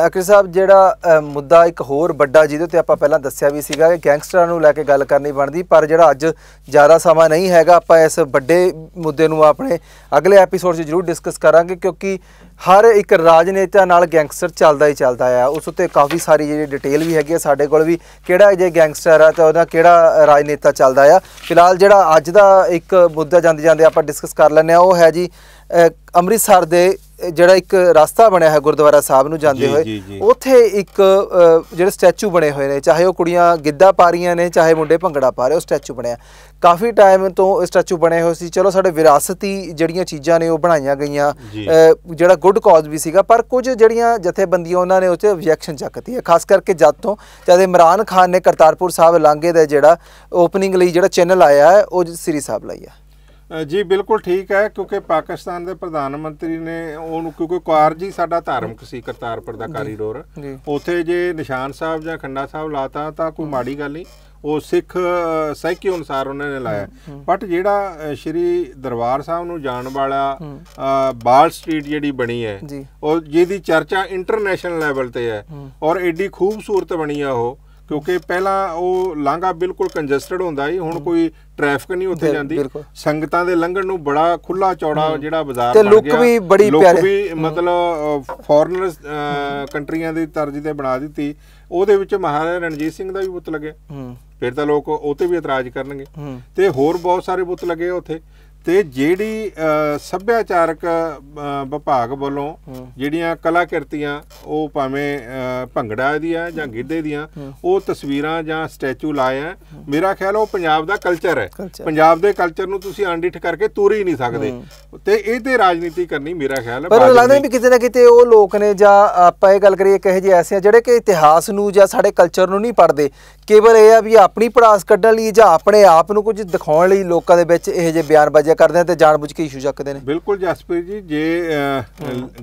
ਅਕਰ ਸਾਹਿਬ ਜਿਹੜਾ ਮੁੱਦਾ ਇੱਕ ਹੋਰ ਵੱਡਾ ਜਿਹਦੇ ਤੇ ਆਪਾਂ ਪਹਿਲਾਂ ਦੱਸਿਆ ਵੀ ਸੀਗਾ ਕਿ ਗੈਂਗਸਟਰਾਂ ਨੂੰ ਲੈ ਕੇ ਗੱਲ ਕਰਨੀ ਬਣਦੀ ਪਰ ਜਿਹੜਾ ਅੱਜ ਜ਼ਿਆਦਾ ਸਮਾਂ ਨਹੀਂ ਹੈਗਾ ਆਪਾਂ ਇਸ ਵੱਡੇ ਮੁੱਦੇ ਨੂੰ ਆਪਣੇ ਅਗਲੇ ਐਪੀਸੋਡ 'ਚ ਜ਼ਰੂਰ ਡਿਸਕਸ ਕਰਾਂਗੇ ਕਿਉਂਕਿ ਹਰ ਇੱਕ ਰਾਜਨੇਤਾ ਨਾਲ ਗੈਂਗਸਟਰ ਚੱਲਦਾ ਹੀ ਚੱਲਦਾ ਆ ਉਸ ਉੱਤੇ ਕਾਫੀ ਸਾਰੀ ਜਿਹੜੀ ਡਿਟੇਲ ਵੀ ਹੈਗੀ ਆ ਸਾਡੇ ਕੋਲ ਵੀ ਕਿਹੜਾ ਜੇ ਗੈਂਗਸਟਰ ਆ ਤੇ ਉਹਦਾ ਕਿਹੜਾ ਰਾਜਨੇਤਾ ਚੱਲਦਾ ਆ ਫਿਲਹਾਲ ਜਿਹੜਾ ਅੱਜ ਦਾ ਇੱਕ ਮੁੱਦਾ ਜਾਂਦੇ ਜਾਂਦੇ ਆਪਾਂ ਡਿਸਕਸ ਕਰ ਲੈਂਦੇ ਆ ਉਹ ਹੈ ਜੀ ਅੰਮ੍ਰਿਤਸਰ ਦੇ ਜਿਹੜਾ ਇੱਕ ਰਸਤਾ ਬਣਿਆ ਹੈ ਗੁਰਦੁਆਰਾ ਸਾਹਿਬ ਨੂੰ ਜਾਂਦੇ ਹੋਏ ਉੱਥੇ ਇੱਕ ਜਿਹੜੇ ਸਟੈਚੂ ਬਣੇ ਹੋਏ ਨੇ ਚਾਹੇ ਉਹ ਕੁੜੀਆਂ ਗਿੱਧਾ ਪਾ ਰਹੀਆਂ ਨੇ ਚਾਹੇ ਮੁੰਡੇ ਭੰਗੜਾ ਪਾ ਰਹੇ ਉਹ ਸਟੈਚੂ ਬਣਿਆ ਕਾਫੀ ਟਾਈਮ ਤੋਂ ਇਹ ਸਟੈਚੂ ਬਣੇ ਹੋਏ ਸੀ ਚਲੋ ਸਾਡੇ ਵਿਰਾਸਤੀ ਜਿਹੜੀਆਂ ਚੀਜ਼ਾਂ ਨੇ ਉਹ ਬਣਾਈਆਂ ਗਈਆਂ ਜਿਹੜਾ ਗੁੱਡ ਕਾਜ਼ ਵੀ ਸੀਗਾ ਪਰ ਕੁਝ ਜਿਹੜੀਆਂ ਜਥੇਬੰਦੀਆਂ ਉਹਨਾਂ ਨੇ ਉੱਤੇ ਆਬਜੈਕਸ਼ਨ ਚੱਕਤੀ ਹੈ ਖਾਸ ਕਰਕੇ ਜਦ ਤੋਂ ਜਦ ਇਮਰਾਨ ਖਾਨ ਨੇ ਕਰਤਾਰਪੁਰ ਸਾਹਿਬ ਲਾਂਗੇ ਦਾ ਜਿਹੜਾ ਓਪਨਿੰਗ ਲਈ ਜਿਹੜਾ ਚੈਨਲ ਆਇਆ ਹੈ ਉਹ ਸ੍ਰੀ ਸਾਹਿਬ ਲਈ ਆ ਜੀ ਬਿਲਕੁਲ ਠੀਕ ਹੈ ਕਿਉਂਕਿ ਪਾਕਿਸਤਾਨ ਦੇ ਪ੍ਰਧਾਨ ਮੰਤਰੀ ਨੇ ਉਹਨੂੰ ਕਿਉਂਕਿ ਕਾਰਜ ਹੀ ਸਾਡਾ ਧਾਰਮਿਕ ਸੀ ਕਰਤਾਰਪੁਰ ਦਾ ਕਾਰੀਡੋਰ ਉਥੇ ਜੇ ਨਿਸ਼ਾਨ ਸਾਹਿਬ ਜਾਂ ਖੰਡਾ ਸਾਹਿਬ ਲਾਤਾ ਤਾਂ ਕੋਈ ਮਾੜੀ ਗੱਲ ਨਹੀਂ ਉਹ ਸਿੱਖ ਸਹਿਕੀ ਅਨੁਸਾਰ ਉਹਨਾਂ ਨੇ ਲਾਇਆ ਬਟ ਜਿਹੜਾ ਸ਼੍ਰੀ ਦਰਬਾਰ ਸਾਹਿਬ ਨੂੰ ਜਾਣ ਵਾਲਾ ਬਾਲ ਸਟਰੀਟ ਜਿਹੜੀ ਬਣੀ ਹੈ ਉਹ ਜਿਹਦੀ ਚਰਚਾ ਇੰਟਰਨੈਸ਼ਨਲ ਲੈਵਲ ਤੇ ਹੈ ਔਰ ਐਡੀ ਖੂਬਸੂਰਤ ਬਣੀ ਆ ਉਹ ਕਿਉਂਕਿ ਪਹਿਲਾਂ ਉਹ ਲਾਂਘਾ ਬਿਲਕੁਲ ਕੰਜਸਟਡ ਹੁੰਦਾ ਸੀ ਹੁਣ ਕੋਈ ਟ੍ਰੈਫਿਕ ਨਹੀਂ ਉੱਥੇ ਜਾਂਦੀ ਸੰਗਤਾਂ ਦੇ ਲੰਘਣ ਨੂੰ ਬੜਾ ਖੁੱਲਾ ਚੌੜਾ ਜਿਹੜਾ ਬਾਜ਼ਾਰ ਬਣ ਗਿਆ ਤੇ ਲੁੱਕ ਵੀ ਬੜੀ ਪਿਆਰੀ ਲੁੱਕ ਵੀ ਮਤਲਬ ਫੋਰਨਰਸ ਕੰਟਰੀਆਂ ਦੀ ਤਰਜ਼ੀ ਤੇ ਬਣਾ ਦਿੱਤੀ ਉਹਦੇ ਵਿੱਚ ਮਹਾਰਾਜਾ ਰਣਜੀਤ ਸਿੰਘ ਦਾ ਵੀ ਬੁੱਤ ਲੱਗੇ ਫਿਰ ਤਾਂ ਲੋਕ ਉਹ ਤੇ ਵੀ ਇਤਰਾਜ਼ ਕਰਨਗੇ ਤੇ ਹੋਰ ਬਹੁਤ ਸਾਰੇ ਬੁੱਤ ਲੱਗੇ ਉੱਥੇ ਤੇ ਜਿਹੜੀ ਸੱਭਿਆਚਾਰਕ ਵਿਭਾਗ ਵੱਲੋਂ ਜਿਹੜੀਆਂ ਕਲਾਕ੍ਰਿਤੀਆਂ ਉਹ ਭਾਵੇਂ ਭੰਗੜਾ ਦੀਆਂ ਜਾਂ ਗਿੱਧੇ ਦੀਆਂ ਉਹ ਤਸਵੀਰਾਂ ਜਾਂ ਸਟੈਚੂ ਲਾਏ ਆ ਮੇਰਾ ਖਿਆਲ ਉਹ ਪੰਜਾਬ ਦਾ ਕਲਚਰ ਹੈ ਪੰਜਾਬ ਦੇ ਕਲਚਰ ਨੂੰ ਤੁਸੀਂ ਅਨਡਿਠ ਕਰਕੇ ਤੁਰ ਹੀ ਨਹੀਂ ਸਕਦੇ ਤੇ ਇਹ ਤੇ ਰਾਜਨੀਤੀ ਕਰਨੀ ਮੇਰਾ ਖਿਆਲ ਹੈ ਪਰ ਲੱਗਦਾ ਵੀ ਕਿਤੇ ਨਾ ਕਿਤੇ ਉਹ ਲੋਕ ਨੇ ਜਾਂ ਆਪਾਂ ਇਹ ਗੱਲ ਕਰੀਏ ਇਹ ਜਿਹੇ ਐਸੇ ਆ ਜਿਹੜੇ ਕਿ ਇਤਿਹਾਸ ਨੂੰ ਜਾਂ ਸਾਡੇ ਕਲਚਰ ਨੂੰ ਨਹੀਂ ਪੜਦੇ ਕੇਵਲ ਇਹ ਆ ਵੀ ਆਪਣੀ ਪੜਾਸ ਕੱਢਣ ਲਈ ਜਾਂ ਆਪਣੇ ਆਪ ਨੂੰ ਕੁਝ ਦਿਖਾਉਣ ਲਈ ਲੋਕਾਂ ਦੇ ਵਿੱਚ ਇਹ ਜੇ ਬਿਆਨਬਾਜ਼ੀ ਕਰਦੇ ਆ ਤੇ ਜਾਣਬੁੱਝ ਕੇ ਇਸ਼ੂ ਚੱਕਦੇ ਨੇ ਬਿਲਕੁਲ ਜਸਪ੍ਰੀਤ ਜੀ ਜੇ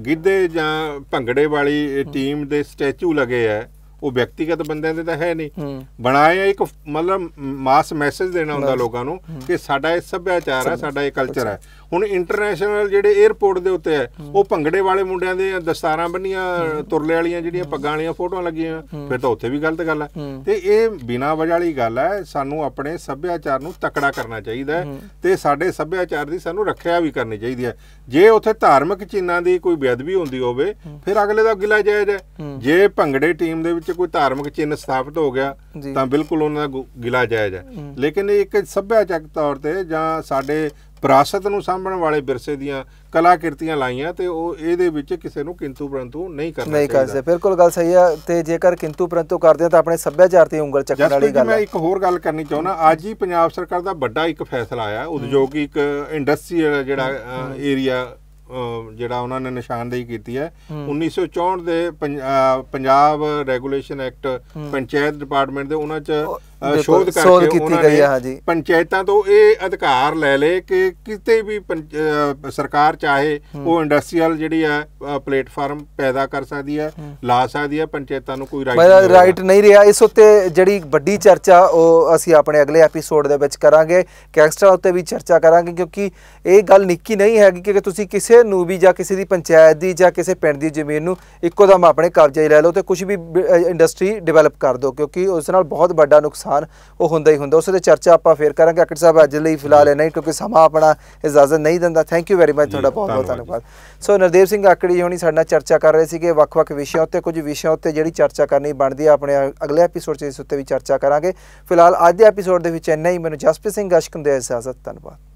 ਗਿੱਧੇ ਜਾਂ ਭੰਗੜੇ ਵਾਲੀ ਟੀਮ ਦੇ ਸਟੈਚੂ ਲਗੇ ਆ ਉਹ ਵਿਅਕਤੀਗਤ ਬੰਦਿਆਂ ਦੇ ਤਾਂ ਹੈ ਨਹੀਂ ਬਣਾਏ ਇੱਕ ਮਤਲਬ ਮਾਸ ਮੈਸੇਜ ਦੇਣਾ ਹੁੰਦਾ ਲੋਕਾਂ ਨੂੰ ਕਿ ਸਾਡਾ ਇਹ ਸੱਭਿਆਚਾਰ ਹੈ ਸਾਡਾ ਇਹ ਕਲਚਰ ਹੈ ਹੁਣ ਇੰਟਰਨੈਸ਼ਨਲ ਜਿਹੜੇ 에어ਪੋਰਟ ਦੇ ਉੱਤੇ ਹੈ ਉਹ ਭੰਗੜੇ ਵਾਲੇ ਮੁੰਡਿਆਂ ਦੇ ਦਸਤਾਰਾਂ ਬੰਨੀਆਂ ਤੁਰਲੇ ਵਾਲੀਆਂ ਜਿਹੜੀਆਂ ਪੱਗਾਂ ਵਾਲੀਆਂ ਫੋਟੋਆਂ ਲੱਗੀਆਂ ਫਿਰ ਤਾਂ ਉੱਥੇ ਵੀ ਗਲਤ ਗੱਲ ਹੈ ਤੇ ਇਹ ਬਿਨਾ ਵਜ੍ਹਾ ਵਾਲੀ ਗੱਲ ਹੈ ਸਾਨੂੰ ਆਪਣੇ ਸੱਭਿਆਚਾਰ ਨੂੰ ਤਕੜਾ ਕਰਨਾ ਚਾਹੀਦਾ ਹੈ ਤੇ ਸਾਡੇ ਸੱਭਿਆਚਾਰ ਦੀ ਸਾਨੂੰ ਰੱਖਿਆ ਵੀ ਕਰਨੀ ਚਾਹੀਦੀ ਹੈ ਜੇ ਉੱਥੇ ਧਾਰਮਿਕ ਚੀਨਾਂ ਦੀ ਕੋਈ ਬੇਅਦਬੀ ਹੁੰਦੀ ਹੋਵੇ ਫਿਰ ਅਗਲੇ ਦਾ ਗਿਲਾ ਜਾਇਜ਼ ਹੈ ਜੇ ਭੰਗੜੇ ਟੀਮ ਦੇ ਵਿੱਚ ਕੋਈ ਧਾਰਮਿਕ ਚਿੰਨ ਸਥਾਪਿਤ ਹੋ ਗਿਆ ਤਾਂ ਬਿਲਕੁਲ ਉਹਨਾਂ ਦਾ ਗਿਲਾ ਜਾਇਜ਼ ਹੈ ਲੇਕਿਨ ਇੱਕ ਸੱਭਿਆਚਾਰਕ ਤੌਰ ਤੇ ਜਾਂ ਸਾਡੇ ਵਿਰਾਸਤ ਨੂੰ ਸਾਂਭਣ ਵਾਲੇ ਵਿਰਸੇ ਦੀਆਂ ਕਲਾ ਕਿਰਤੀਆਂ ਲਾਈਆਂ ਤੇ ਉਹ ਇਹਦੇ ਵਿੱਚ ਕਿਸੇ ਨੂੰ ਕਿੰਤੂ ਪਰੰਤੂ ਨਹੀਂ ਕਰਨਾ ਨਹੀਂ ਕਰਦੇ ਬਿਲਕੁਲ ਗੱਲ ਸਹੀ ਆ ਤੇ ਜੇਕਰ ਕਿੰਤੂ ਪਰੰਤੂ ਕਰਦੇ ਤਾਂ ਆਪਣੇ ਸੱਭਿਆਚਾਰ ਤੇ ਉਂਗਲ ਚੱਕਣ ਵਾਲੀ ਗੱਲ ਹੈ ਮੈਂ ਇੱਕ ਹੋਰ ਗੱਲ ਕਰਨੀ ਚਾਹੁੰਦਾ ਅੱਜ ਹੀ ਪੰਜਾਬ ਸਰਕਾਰ ਦਾ ਵੱਡਾ ਇੱਕ ਫੈਸਲਾ ਆਇਆ ਉਦਯੋਗਿਕ ਇੰਡਸਟਰੀਅਲ ਜਿਹੜਾ ਏਰੀਆ ਜਿਹੜਾ ਉਹਨਾਂ ਨੇ ਨਿਸ਼ਾਨਦੇਹੀ ਕੀਤੀ ਹੈ 1964 ਦੇ Punjab regulation act panchayat department ਦੇ ਉਹਨਾਂ ਚ ਸ਼ੋਧ ਕਰਕੇ ਹੈ ਹਾਂਜੀ ਪੰਚਾਇਤਾਂ ਤੋਂ ਇਹ ਅਧਿਕਾਰ ਲੈ ਲਏ ਕਿ ਕਿਤੇ ਵੀ ਸਰਕਾਰ ਚਾਹੇ ਉਹ ਇੰਡਸਟਰੀਅਲ ਜਿਹੜੀ ਆ ਪਲੇਟਫਾਰਮ ਪੈਦਾ ਕਰ ਸਕਦੀ ਹੈ ਲਾ ਸਕਦੀ ਹੈ ਪੰਚਾਇਤਾਂ ਨੂੰ ਕੋਈ ਰਾਈਟ ਰਾਈਟ ਨਹੀਂ ਰਿਹਾ ਇਸ ਉੱਤੇ ਜਿਹੜੀ ਵੱਡੀ ਚਰਚਾ ਉਹ ਅਸੀਂ ਆਪਣੇ ਅਗਲੇ ਐਪੀਸੋਡ ਦੇ ਵਿੱਚ ਕਰਾਂਗੇ ਗੈਂਗਸਟਰ ਉੱਤੇ ਵੀ ਚਰਚਾ ਕਰਾਂਗੇ ਕਿਉਂਕਿ ਇਹ ਗੱਲ ਨਿੱਕੀ ਨਹੀਂ ਹੈਗੀ ਕਿ ਤੁਸੀਂ ਕਿਸੇ ਨੂੰ ਵੀ ਜਾਂ ਕਿਸੇ ਦੀ ਪੰਚਾਇਤ ਦੀ ਜਾਂ ਕਿਸੇ ਪਿੰਡ ਦੀ ਜ਼ਮੀਨ ਨੂੰ ਇੱਕੋ ਦਮ ਆਪਣੇ ਕਬਜ਼ੇ ਲੈ ਲਓ ਤੇ ਕੁਝ ਵੀ ਇੰਡਸਟਰੀ ਡਿਵੈਲਪ ਕਰ ਦਿਓ ਕਿਉਂਕਿ ਉਸ ਨਾਲ ਬਹੁਤ ਵੱਡਾ ਨੁਕਸਾਨ ਇਮਤਿਹਾਨ ਉਹ ਹੁੰਦਾ ਹੀ ਹੁੰਦਾ ਉਸ ਦੇ ਚਰਚਾ ਆਪਾਂ ਫੇਰ ਕਰਾਂਗੇ ਅਕੜ ਸਾਹਿਬ ਅੱਜ ਲਈ ਫਿਲਹਾਲ ਇਹ ਨਹੀਂ ਕਿਉਂਕਿ ਸਮਾਂ ਆਪਣਾ ਇਜਾਜ਼ਤ ਨਹੀਂ ਦਿੰਦਾ ਥੈਂਕ ਯੂ ਵੈਰੀ ਮਚ ਤੁਹਾਡਾ ਬਹੁਤ ਬਹੁਤ ਧੰਨਵਾਦ ਸੋ ਨਰਦੇਵ ਸਿੰਘ ਆਕੜੀ ਹੋਣੀ ਸਾਡੇ ਨਾਲ ਚਰਚਾ ਕਰ ਰਹੇ ਸੀਗੇ ਵੱਖ-ਵੱਖ ਵਿਸ਼ਿਆਂ ਉੱਤੇ ਕੁਝ ਵਿਸ਼ਿਆਂ ਉੱਤੇ ਜਿਹੜੀ ਚਰਚਾ ਕਰਨੀ ਬਣਦੀ ਆ ਆਪਣੇ ਅਗਲੇ ਐਪੀਸੋਡ 'ਚ ਇਸ ਉੱਤੇ ਵੀ ਚਰਚਾ ਕਰਾਂਗੇ ਫਿਲਹਾਲ ਅੱਜ ਦੇ ਐਪੀਸੋਡ ਦੇ ਵਿੱਚ ਇੰਨਾ ਹੀ ਮੈਨੂੰ ਜਸਪ੍ਰੀਤ ਸਿੰਘ ਗਸ਼ਕਨ ਦੇ ਇਜਾਜ਼ਤ ਧੰਨਵਾਦ